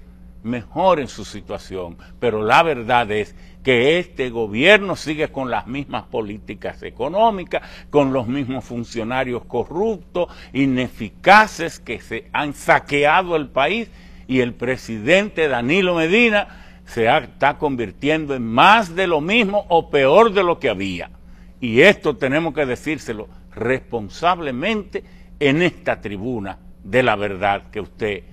mejoren su situación. Pero la verdad es que este gobierno sigue con las mismas políticas económicas, con los mismos funcionarios corruptos, ineficaces que se han saqueado el país y el presidente Danilo Medina se está convirtiendo en más de lo mismo o peor de lo que había. Y esto tenemos que decírselo responsablemente en esta tribuna de la verdad que usted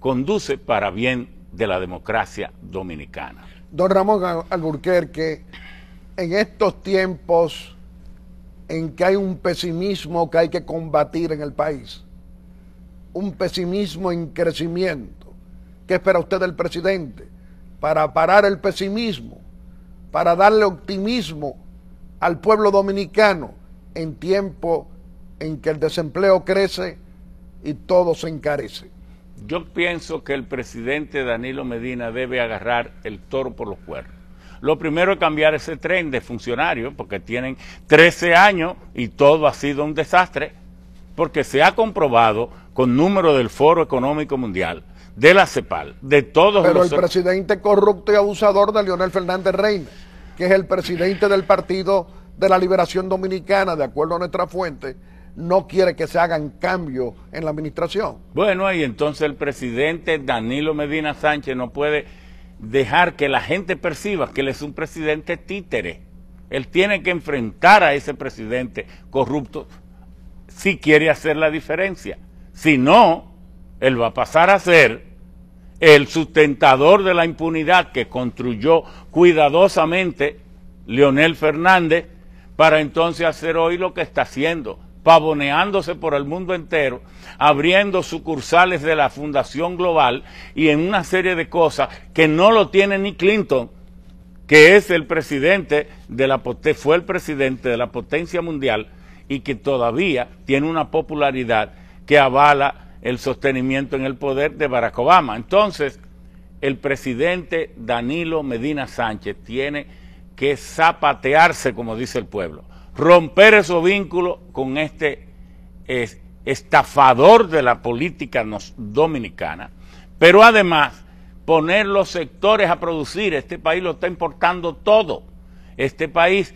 conduce para bien de la democracia dominicana. Don Ramón Alburquerque, en estos tiempos en que hay un pesimismo que hay que combatir en el país, un pesimismo en crecimiento, ¿qué espera usted del presidente? Para parar el pesimismo, para darle optimismo al pueblo dominicano en tiempo en que el desempleo crece y todo se encarece. Yo pienso que el presidente Danilo Medina debe agarrar el toro por los cuernos. Lo primero es cambiar ese tren de funcionarios, porque tienen 13 años y todo ha sido un desastre, porque se ha comprobado con número del Foro Económico Mundial, de la CEPAL, de todos los... Pero el presidente corrupto y abusador de Leonel Fernández Reina, que es el presidente del Partido de la Liberación Dominicana, de acuerdo a nuestra fuente, no quiere que se hagan cambios en la administración. Bueno, y entonces el presidente Danilo Medina Sánchez no puede dejar que la gente perciba que él es un presidente títere. Él tiene que enfrentar a ese presidente corrupto si quiere hacer la diferencia. Si no, él va a pasar a ser el sustentador de la impunidad que construyó cuidadosamente Leonel Fernández para entonces hacer hoy lo que está haciendo, pavoneándose por el mundo entero, abriendo sucursales de la Fundación Global y en una serie de cosas que no lo tiene ni Clinton, que es el presidente de la fue el presidente de la potencia mundial y que todavía tiene una popularidad que avala el sostenimiento en el poder de Barack Obama. Entonces, el presidente Danilo Medina Sánchez tiene que zapatearse, como dice el pueblo romper esos vínculos con este estafador de la política nos, dominicana, pero además poner los sectores a producir. Este país lo está importando todo. Este país,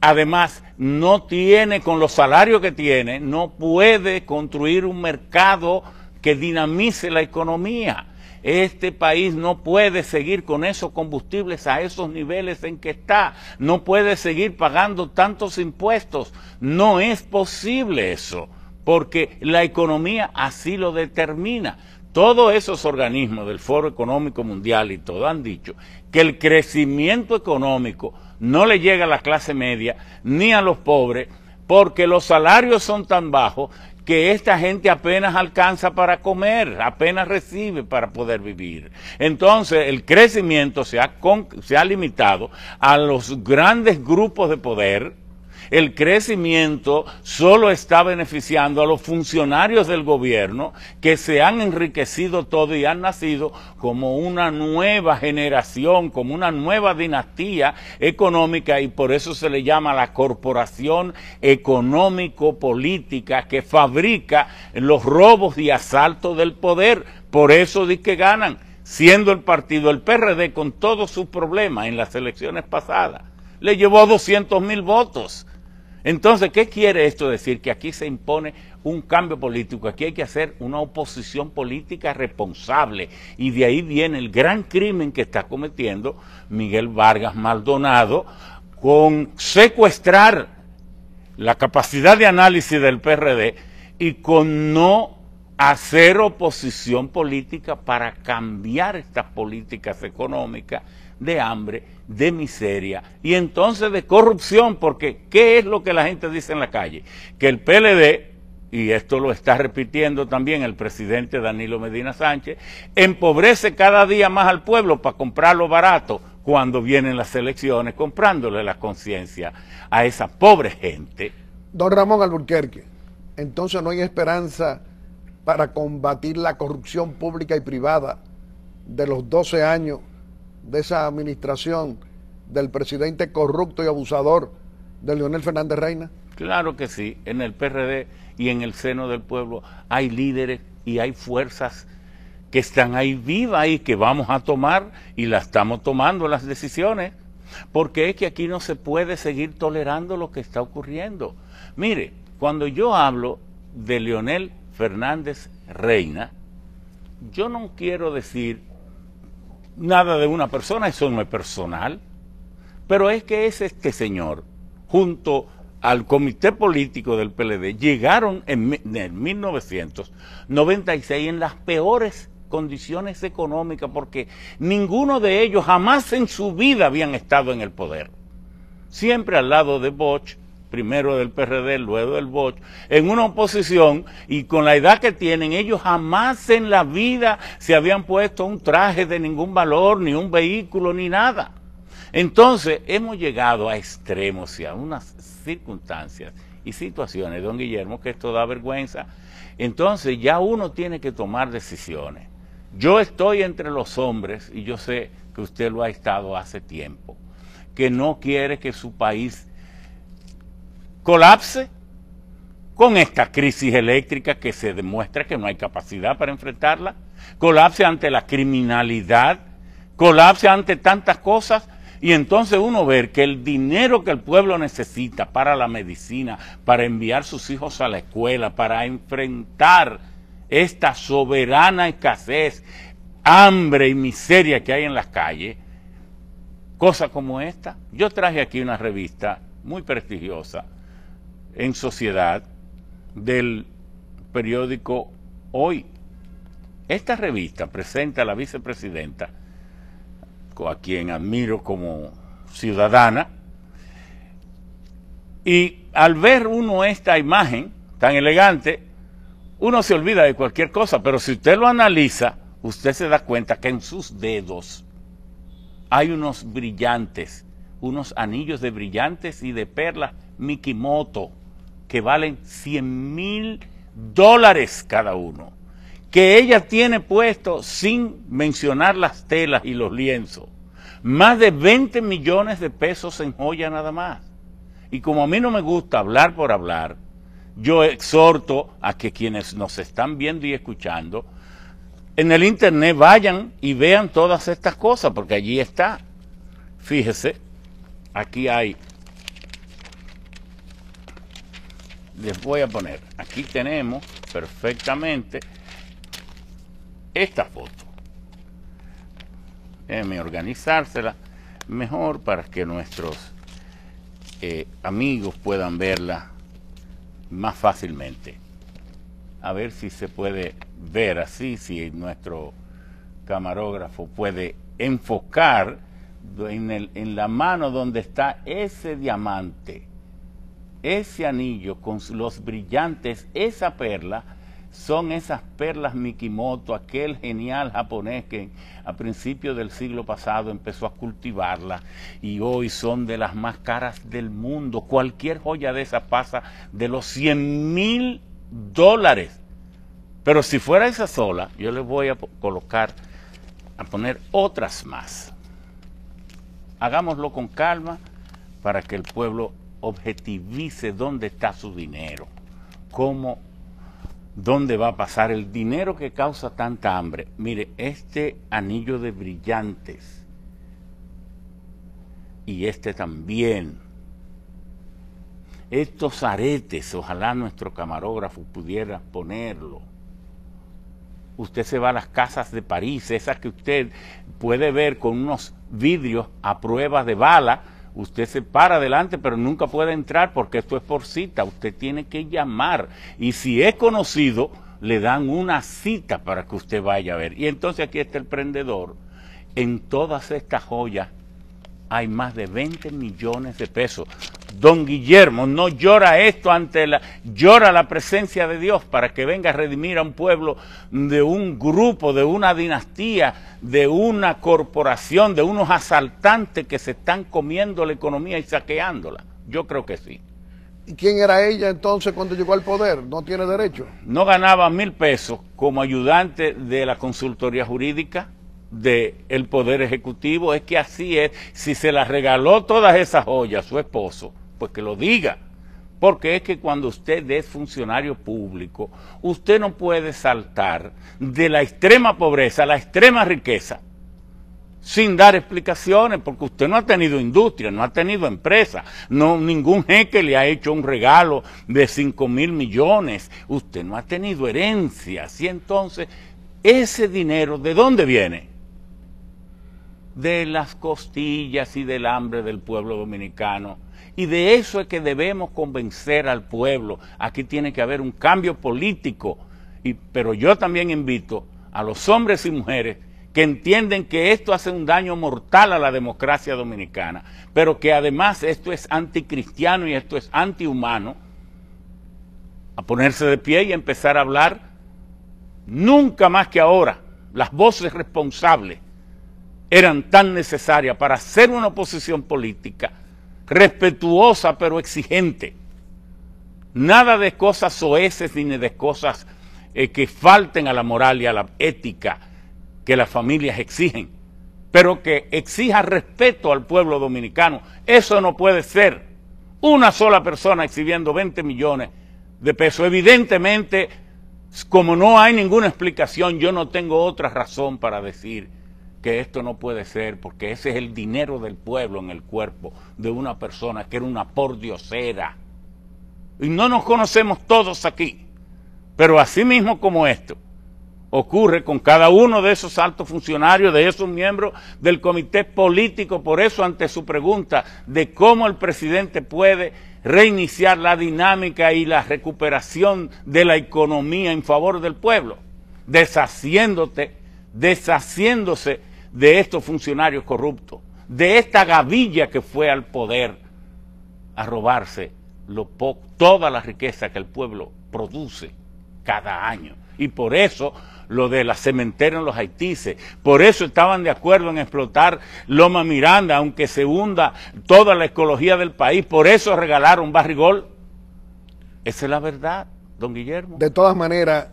además, no tiene, con los salarios que tiene, no puede construir un mercado que dinamice la economía. Este país no puede seguir con esos combustibles a esos niveles en que está. No puede seguir pagando tantos impuestos. No es posible eso, porque la economía así lo determina. Todos esos organismos del Foro Económico Mundial y todo han dicho que el crecimiento económico no le llega a la clase media ni a los pobres porque los salarios son tan bajos que esta gente apenas alcanza para comer, apenas recibe para poder vivir. Entonces, el crecimiento se ha, se ha limitado a los grandes grupos de poder el crecimiento solo está beneficiando a los funcionarios del gobierno que se han enriquecido todo y han nacido como una nueva generación, como una nueva dinastía económica y por eso se le llama la corporación económico-política que fabrica los robos y asaltos del poder. Por eso di que ganan, siendo el partido, el PRD, con todos sus problemas en las elecciones pasadas, le llevó 200 mil votos entonces, ¿qué quiere esto decir? Que aquí se impone un cambio político, aquí hay que hacer una oposición política responsable y de ahí viene el gran crimen que está cometiendo Miguel Vargas Maldonado con secuestrar la capacidad de análisis del PRD y con no hacer oposición política para cambiar estas políticas económicas de hambre, de miseria y entonces de corrupción, porque ¿qué es lo que la gente dice en la calle? Que el PLD, y esto lo está repitiendo también el presidente Danilo Medina Sánchez, empobrece cada día más al pueblo para comprarlo barato cuando vienen las elecciones, comprándole la conciencia a esa pobre gente. Don Ramón Alburquerque, entonces no hay esperanza para combatir la corrupción pública y privada de los 12 años de esa administración del presidente corrupto y abusador de Leonel Fernández Reina? Claro que sí, en el PRD y en el seno del pueblo hay líderes y hay fuerzas que están ahí vivas y que vamos a tomar y las estamos tomando las decisiones, porque es que aquí no se puede seguir tolerando lo que está ocurriendo. Mire, cuando yo hablo de Leonel Fernández Reina, yo no quiero decir nada de una persona, eso no es personal. Pero es que es este señor, junto al comité político del PLD, llegaron en, 1996 en las peores condiciones económicas porque ninguno de ellos jamás en su vida habían estado en el poder. Siempre al lado de Bosch, primero del PRD, luego del BOCH, en una oposición y con la edad que tienen, ellos jamás en la vida se habían puesto un traje de ningún valor, ni un vehículo, ni nada. Entonces, hemos llegado a extremos y a unas circunstancias y situaciones, don Guillermo, que esto da vergüenza. Entonces, ya uno tiene que tomar decisiones. Yo estoy entre los hombres, y yo sé que usted lo ha estado hace tiempo, que no quiere que su país colapse con esta crisis eléctrica que se demuestra que no hay capacidad para enfrentarla, colapse ante la criminalidad, colapse ante tantas cosas, y entonces uno ver que el dinero que el pueblo necesita para la medicina, para enviar sus hijos a la escuela, para enfrentar esta soberana escasez, hambre y miseria que hay en las calles, cosas como esta. Yo traje aquí una revista muy prestigiosa, en sociedad del periódico Hoy. Esta revista presenta a la vicepresidenta, a quien admiro como ciudadana, y al ver uno esta imagen tan elegante, uno se olvida de cualquier cosa, pero si usted lo analiza, usted se da cuenta que en sus dedos hay unos brillantes, unos anillos de brillantes y de perlas Mikimoto que valen 100 mil dólares cada uno, que ella tiene puesto sin mencionar las telas y los lienzos. Más de 20 millones de pesos en joya nada más. Y como a mí no me gusta hablar por hablar, yo exhorto a que quienes nos están viendo y escuchando, en el Internet vayan y vean todas estas cosas, porque allí está. Fíjese, aquí hay les voy a poner, aquí tenemos perfectamente esta foto. Déjenme organizársela mejor para que nuestros eh, amigos puedan verla más fácilmente. A ver si se puede ver así, si nuestro camarógrafo puede enfocar en, en la mano donde está ese diamante ese anillo con los brillantes, esa perla, son esas perlas Mikimoto, aquel genial japonés que a principios del siglo pasado empezó a cultivarla y hoy son de las más caras del mundo. Cualquier joya de esa pasa de los 100 mil dólares. Pero si fuera esa sola, yo le voy a colocar, a poner otras más. Hagámoslo con calma para que el pueblo objetivice dónde está su dinero, cómo, dónde va a pasar el dinero que causa tanta hambre. Mire, este anillo de brillantes y este también. Estos aretes, ojalá nuestro camarógrafo pudiera ponerlo. Usted se va a las casas de París, esas que usted puede ver con unos vidrios a prueba de bala, Usted se para adelante, pero nunca puede entrar porque esto es por cita. Usted tiene que llamar. Y si es conocido, le dan una cita para que usted vaya a ver. Y entonces aquí está el prendedor. En todas estas joyas hay más de 20 millones de pesos. Don Guillermo, no llora esto ante la, llora la presencia de Dios para que venga a redimir a un pueblo de un grupo, de una dinastía, de una corporación, de unos asaltantes que se están comiendo la economía y saqueándola. Yo creo que sí. ¿Y quién era ella entonces cuando llegó al poder? No tiene derecho. No ganaba mil pesos como ayudante de la consultoría jurídica del Poder Ejecutivo. Es que así es. Si se la regaló todas esas joyas a su esposo, pues que lo diga. Porque es que cuando usted es funcionario público, usted no puede saltar de la extrema pobreza a la extrema riqueza sin dar explicaciones, porque usted no ha tenido industria, no ha tenido empresa, no, ningún jeque le ha hecho un regalo de 5 mil millones, usted no ha tenido herencias, y entonces, ese dinero, ¿de dónde viene? De las costillas y del hambre del pueblo dominicano y de eso es que debemos convencer al pueblo. Aquí tiene que haber un cambio político. pero yo también invito a los hombres y mujeres que entienden que esto hace un daño mortal a la democracia dominicana, pero que además esto es anticristiano y esto es antihumano, a ponerse de pie y empezar a hablar nunca más que ahora. Las voces responsables eran tan necesarias para hacer una oposición política respetuosa pero exigente. Nada de cosas soeces ni de cosas eh, que falten a la moral y a la ética que las familias exigen, pero que exija respeto al pueblo dominicano. Eso no puede ser una sola persona exhibiendo 20 millones de pesos. Evidentemente, como no hay ninguna explicación, yo no tengo otra razón para decir que esto no puede ser, porque ese es el dinero del pueblo en el cuerpo de una persona que era una pordiosera. Y no nos conocemos todos aquí, pero así mismo como esto ocurre con cada uno de esos altos funcionarios, de esos miembros del comité político. Por eso, ante su pregunta de cómo el presidente puede reiniciar la dinámica y la recuperación de la economía en favor del pueblo, deshaciéndote, deshaciéndose de estos funcionarios corruptos, de esta gavilla que fue al poder a robarse lo toda la riqueza que el pueblo produce cada año. Y por eso lo de la cementera en los haitises. Por eso estaban de acuerdo en explotar Loma Miranda, aunque se hunda toda la ecología del país. Por eso regalaron barrigol. Esa es la verdad, don Guillermo. De todas maneras,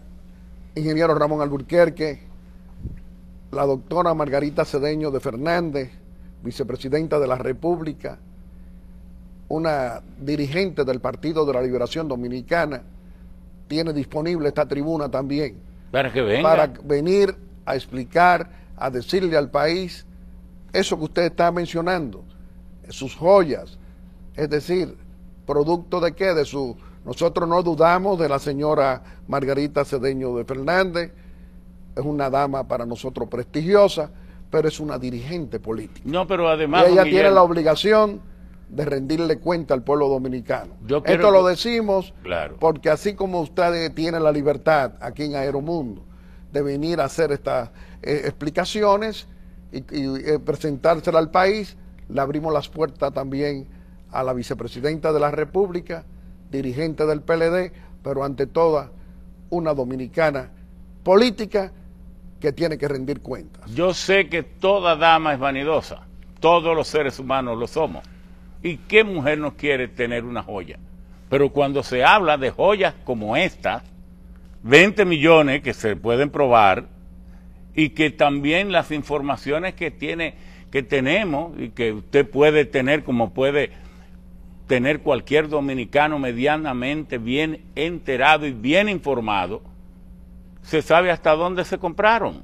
ingeniero Ramón Alburquerque, la doctora Margarita Cedeño de Fernández, vicepresidenta de la República, una dirigente del Partido de la Liberación Dominicana, tiene disponible esta tribuna también. Para Para venir a explicar, a decirle al país eso que usted está mencionando, sus joyas, es decir, producto de qué, de su... Nosotros no dudamos de la señora Margarita Cedeño de Fernández, es una dama para nosotros prestigiosa, pero es una dirigente política. No, pero además. ella tiene la obligación de rendirle cuenta al pueblo dominicano. Esto lo decimos porque así como usted tiene la libertad aquí en Aeromundo de venir a hacer estas eh, explicaciones y, eh, presentársela al país, le abrimos las puertas también a la vicepresidenta de la República, dirigente del PLD, pero ante toda una dominicana política que tiene que rendir cuentas. Yo sé que toda dama es vanidosa, todos los seres humanos lo somos. ¿Y qué mujer no quiere tener una joya? Pero cuando se habla de joyas como esta, 20 millones que se pueden probar y que también las informaciones que tiene que tenemos y que usted puede tener como puede tener cualquier dominicano medianamente bien enterado y bien informado se sabe hasta dónde se compraron.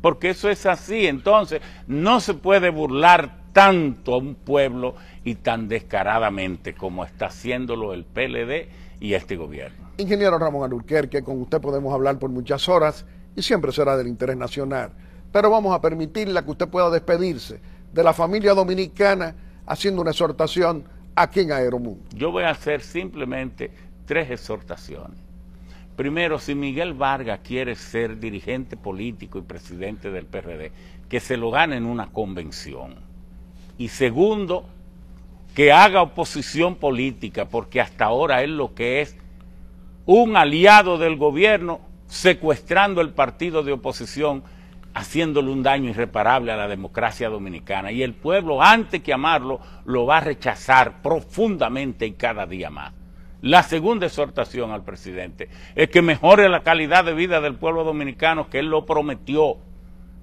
Porque eso es así. Entonces, no se puede burlar tanto a un pueblo y tan descaradamente como está haciéndolo el PLD y este gobierno. Ingeniero Ramón Alurquer, con usted podemos hablar por muchas horas y siempre será del interés nacional, pero vamos a permitirle que usted pueda despedirse de la familia dominicana haciendo una exhortación aquí en Aeromundo. Yo voy a hacer simplemente tres exhortaciones. Primero, si Miguel Vargas quiere ser dirigente político y presidente del PRD, que se lo gane en una convención. Y segundo, que haga oposición política, porque hasta ahora es lo que es un aliado del gobierno secuestrando el partido de oposición, haciéndole un daño irreparable a la democracia dominicana. Y el pueblo, antes que amarlo, lo va a rechazar profundamente y cada día más. La segunda exhortación al presidente es que mejore la calidad de vida del pueblo dominicano, que él lo prometió,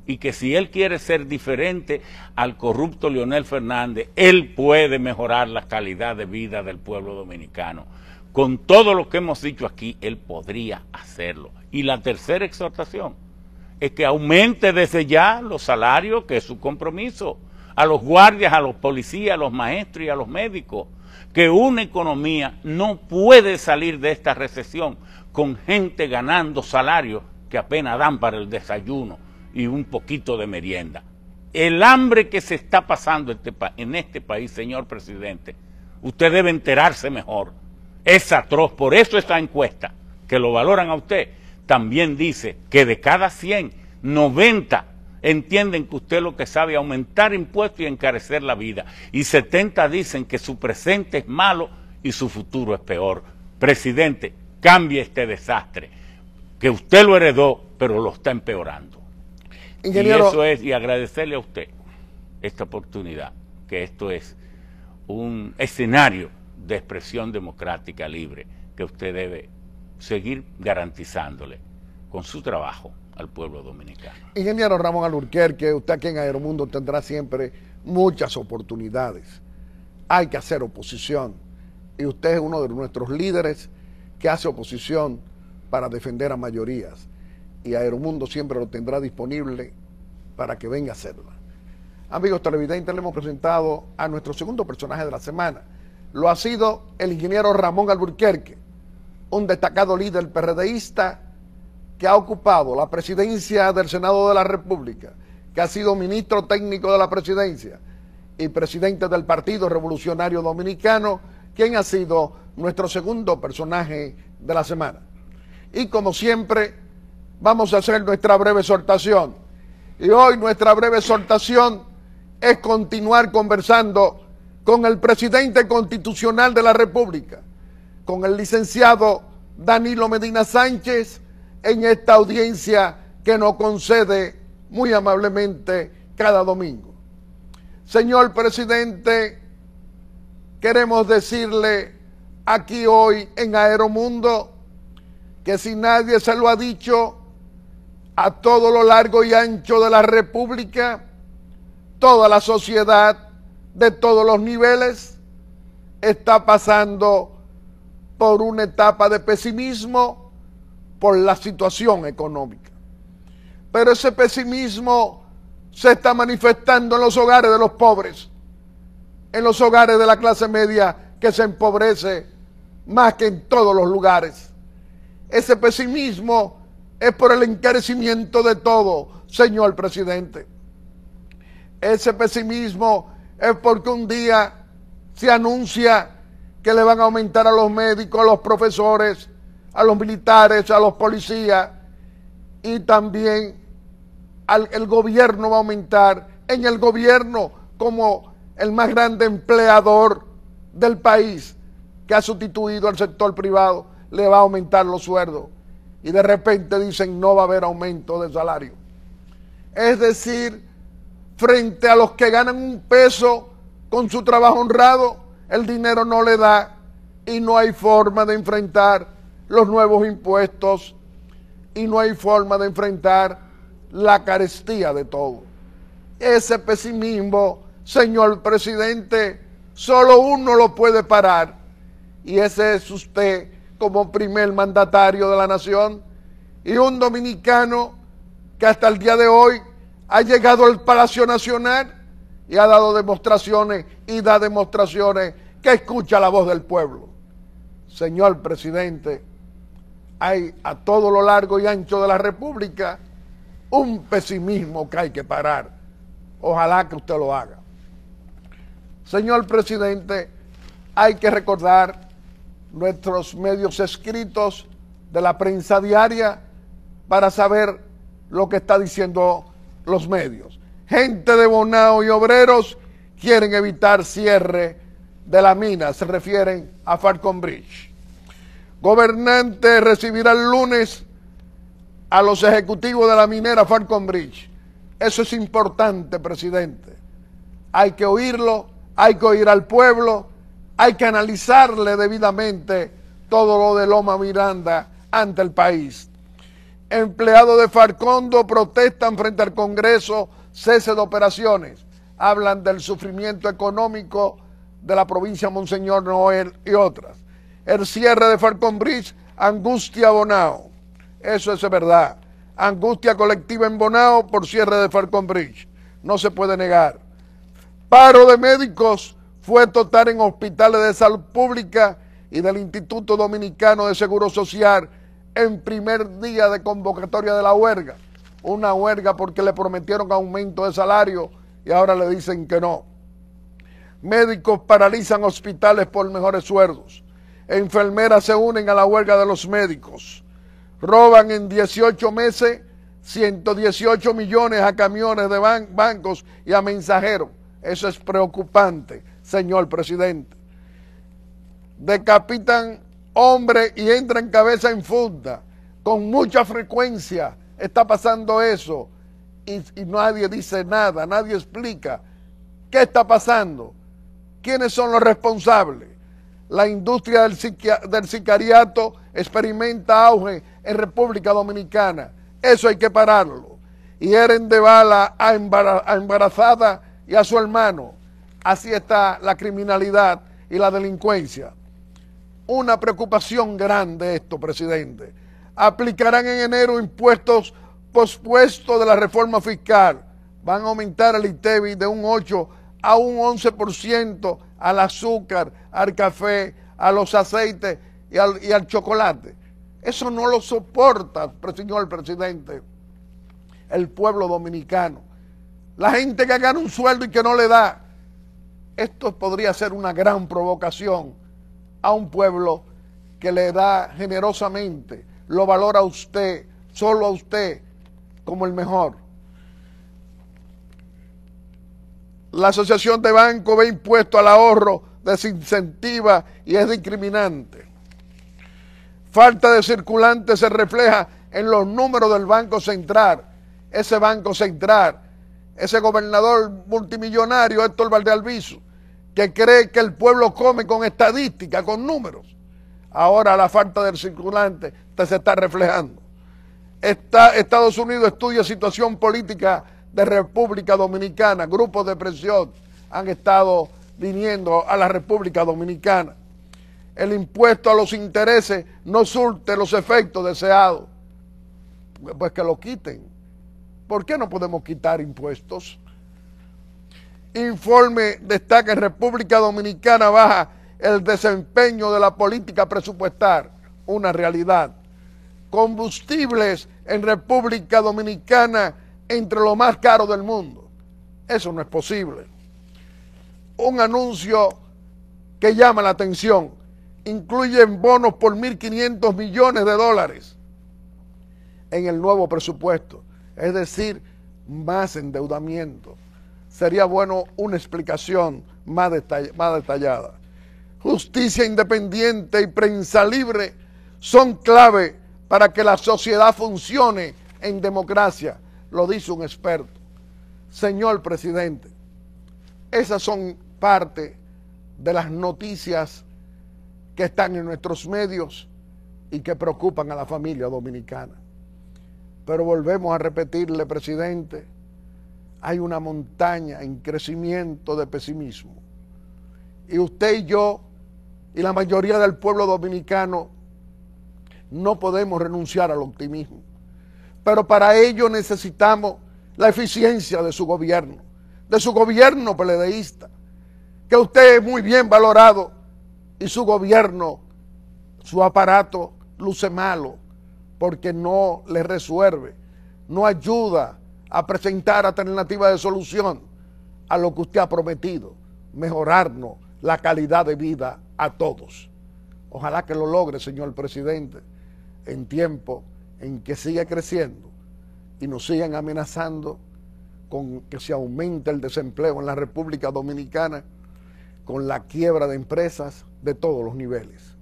y que si él quiere ser diferente al corrupto Leonel Fernández, él puede mejorar la calidad de vida del pueblo dominicano. Con todo lo que hemos dicho aquí, él podría hacerlo. Y la tercera exhortación es que aumente desde ya los salarios, que es su compromiso, a los guardias, a los policías, a los maestros y a los médicos que una economía no puede salir de esta recesión con gente ganando salarios que apenas dan para el desayuno y un poquito de merienda. El hambre que se está pasando este en este país, señor presidente, usted debe enterarse mejor. Es atroz, por eso esta encuesta, que lo valoran a usted, también dice que de cada 100, 90 entienden que usted lo que sabe es aumentar impuestos y encarecer la vida. Y 70 dicen que su presente es malo y su futuro es peor. Presidente, cambie este desastre, que usted lo heredó, pero lo está empeorando. Y eso es, y agradecerle a usted esta oportunidad, que esto es un escenario de expresión democrática libre que usted debe seguir garantizándole con su trabajo al pueblo dominicano. Ingeniero Ramón Alburquerque, usted aquí en Aeromundo tendrá siempre muchas oportunidades. Hay que hacer oposición y usted es uno de nuestros líderes que hace oposición para defender a mayorías y Aeromundo siempre lo tendrá disponible para que venga a hacerla. Amigos televidentes, le hemos presentado a nuestro segundo personaje de la semana. Lo ha sido el ingeniero Ramón Alburquerque, un destacado líder PRDista que ha ocupado la presidencia del Senado de la República, que ha sido ministro técnico de la presidencia y presidente del Partido Revolucionario Dominicano, quien ha sido nuestro segundo personaje de la semana. Y como siempre, vamos a hacer nuestra breve exhortación. Y hoy nuestra breve exhortación es continuar conversando con el presidente constitucional de la República, con el licenciado Danilo Medina Sánchez, en esta audiencia que nos concede muy amablemente cada domingo. Señor presidente, queremos decirle aquí hoy en Aeromundo que si nadie se lo ha dicho a todo lo largo y ancho de la República, toda la sociedad de todos los niveles está pasando por una etapa de pesimismo por la situación económica. Pero ese pesimismo se está manifestando en los hogares de los pobres, en los hogares de la clase media que se empobrece más que en todos los lugares. Ese pesimismo es por el encarecimiento de todo, señor presidente. Ese pesimismo es porque un día se anuncia que le van a aumentar a los médicos, a los profesores, a los militares, a los policías y también al, el gobierno va a aumentar en el gobierno como el más grande empleador del país que ha sustituido al sector privado, le va a aumentar los sueldos. Y de repente dicen no va a haber aumento de salario. Es decir, frente a los que ganan un peso con su trabajo honrado, el dinero no le da y no hay forma de enfrentar los nuevos impuestos y no hay forma de enfrentar la carestía de todo. Ese pesimismo, señor presidente, solo uno lo puede parar y ese es usted como primer mandatario de la nación y un dominicano que hasta el día de hoy ha llegado al Palacio Nacional y ha dado demostraciones y da demostraciones que escucha la voz del pueblo. Señor presidente, hay a todo lo largo y ancho de la República un pesimismo que hay que parar. Ojalá que usted lo haga. Señor presidente, hay que recordar nuestros medios escritos de la prensa diaria para saber lo que están diciendo los medios. Gente de Bonao y obreros quieren evitar cierre de la mina, se refieren a Falcon Bridge gobernante recibirá el lunes a los ejecutivos de la minera Falcon Bridge. Eso es importante, presidente. Hay que oírlo, hay que oír al pueblo, hay que analizarle debidamente todo lo de Loma Miranda ante el país. Empleados de Farcondo protestan frente al Congreso cese de operaciones. Hablan del sufrimiento económico de la provincia Monseñor Noel y otras el cierre de Falcon Bridge, angustia Bonao. Eso es verdad. Angustia colectiva en Bonao por cierre de Falcon Bridge. No se puede negar. Paro de médicos fue total en hospitales de salud pública y del Instituto Dominicano de Seguro Social en primer día de convocatoria de la huelga. Una huelga porque le prometieron aumento de salario y ahora le dicen que no. Médicos paralizan hospitales por mejores sueldos. Enfermeras se unen a la huelga de los médicos. Roban en 18 meses 118 millones a camiones de bancos y a mensajeros. Eso es preocupante, señor presidente. Decapitan hombre y entran cabeza en funda. Con mucha frecuencia está pasando eso y, y nadie dice nada, nadie explica qué está pasando, quiénes son los responsables la industria del, sicariato experimenta auge en República Dominicana. Eso hay que pararlo. Y Eren de bala a, a embarazada y a su hermano. Así está la criminalidad y la delincuencia. Una preocupación grande esto, presidente. Aplicarán en enero impuestos pospuestos de la reforma fiscal. Van a aumentar el ITEBI de un 8 a un 11% al azúcar, al café, a los aceites y al, chocolate. Eso no lo soporta, señor presidente, el pueblo dominicano. La gente que gana un sueldo y que no le da. Esto podría ser una gran provocación a un pueblo que le da generosamente, lo valora a usted, solo a usted, como el mejor. La asociación de Banco ve impuesto al ahorro, desincentiva y es discriminante. Falta de circulante se refleja en los números del Banco Central. Ese Banco Central, ese gobernador multimillonario Héctor Albizu, que cree que el pueblo come con estadística, con números. Ahora la falta del circulante se está reflejando. Estados Unidos estudia situación política de República Dominicana, grupos de presión han estado viniendo a la República Dominicana. El impuesto a los intereses no surte los efectos deseados. Pues que lo quiten. ¿Por qué no podemos quitar impuestos? Informe destaca en República Dominicana baja el desempeño de la política presupuestar, una realidad. Combustibles en República Dominicana entre lo más caro del mundo. Eso no es posible. Un anuncio que llama la atención. incluye bonos por 1.500 millones de dólares en el nuevo presupuesto. Es decir, más endeudamiento. Sería bueno una explicación más detallada. Justicia independiente y prensa libre son clave para que la sociedad funcione en democracia lo dice un experto. Señor presidente, esas son parte de las noticias que están en nuestros medios y que preocupan a la familia dominicana. Pero volvemos a repetirle, presidente, hay una montaña en crecimiento de pesimismo. Y usted y yo y la mayoría del pueblo dominicano no podemos renunciar al optimismo. Pero para ello necesitamos la eficiencia de su gobierno, de su gobierno peledeísta, que usted es muy bien valorado y su gobierno, su aparato, luce malo porque no le resuelve, no ayuda a presentar alternativas de solución a lo que usted ha prometido, mejorarnos la calidad de vida a todos. Ojalá que lo logre, señor presidente, en tiempo en que siga creciendo y nos sigan amenazando con que se aumente el desempleo en la República Dominicana, con la quiebra de empresas de todos los niveles.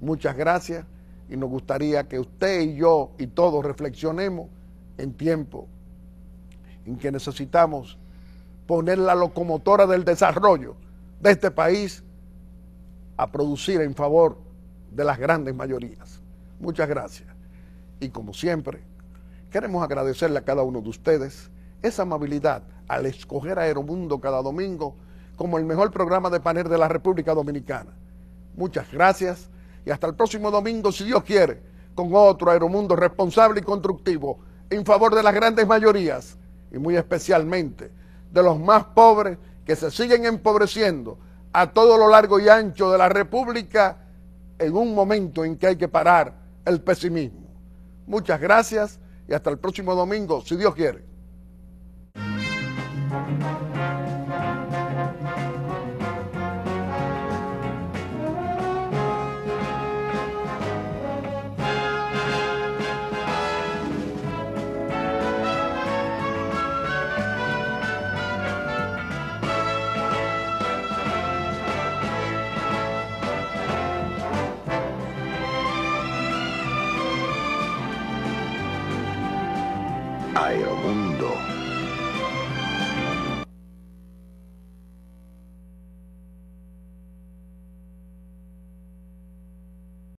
Muchas gracias y nos gustaría que usted y yo y todos reflexionemos en tiempo en que necesitamos poner la locomotora del desarrollo de este país a producir en favor de las grandes mayorías. Muchas gracias. Y como siempre, queremos agradecerle a cada uno de ustedes esa amabilidad al escoger Aeromundo cada domingo como el mejor programa de panel de la República Dominicana. Muchas gracias y hasta el próximo domingo, si Dios quiere, con otro Aeromundo responsable y constructivo en favor de las grandes mayorías y muy especialmente de los más pobres que se siguen empobreciendo a todo lo largo y ancho de la República en un momento en que hay que parar el pesimismo. Muchas gracias y hasta el próximo domingo, si Dios quiere.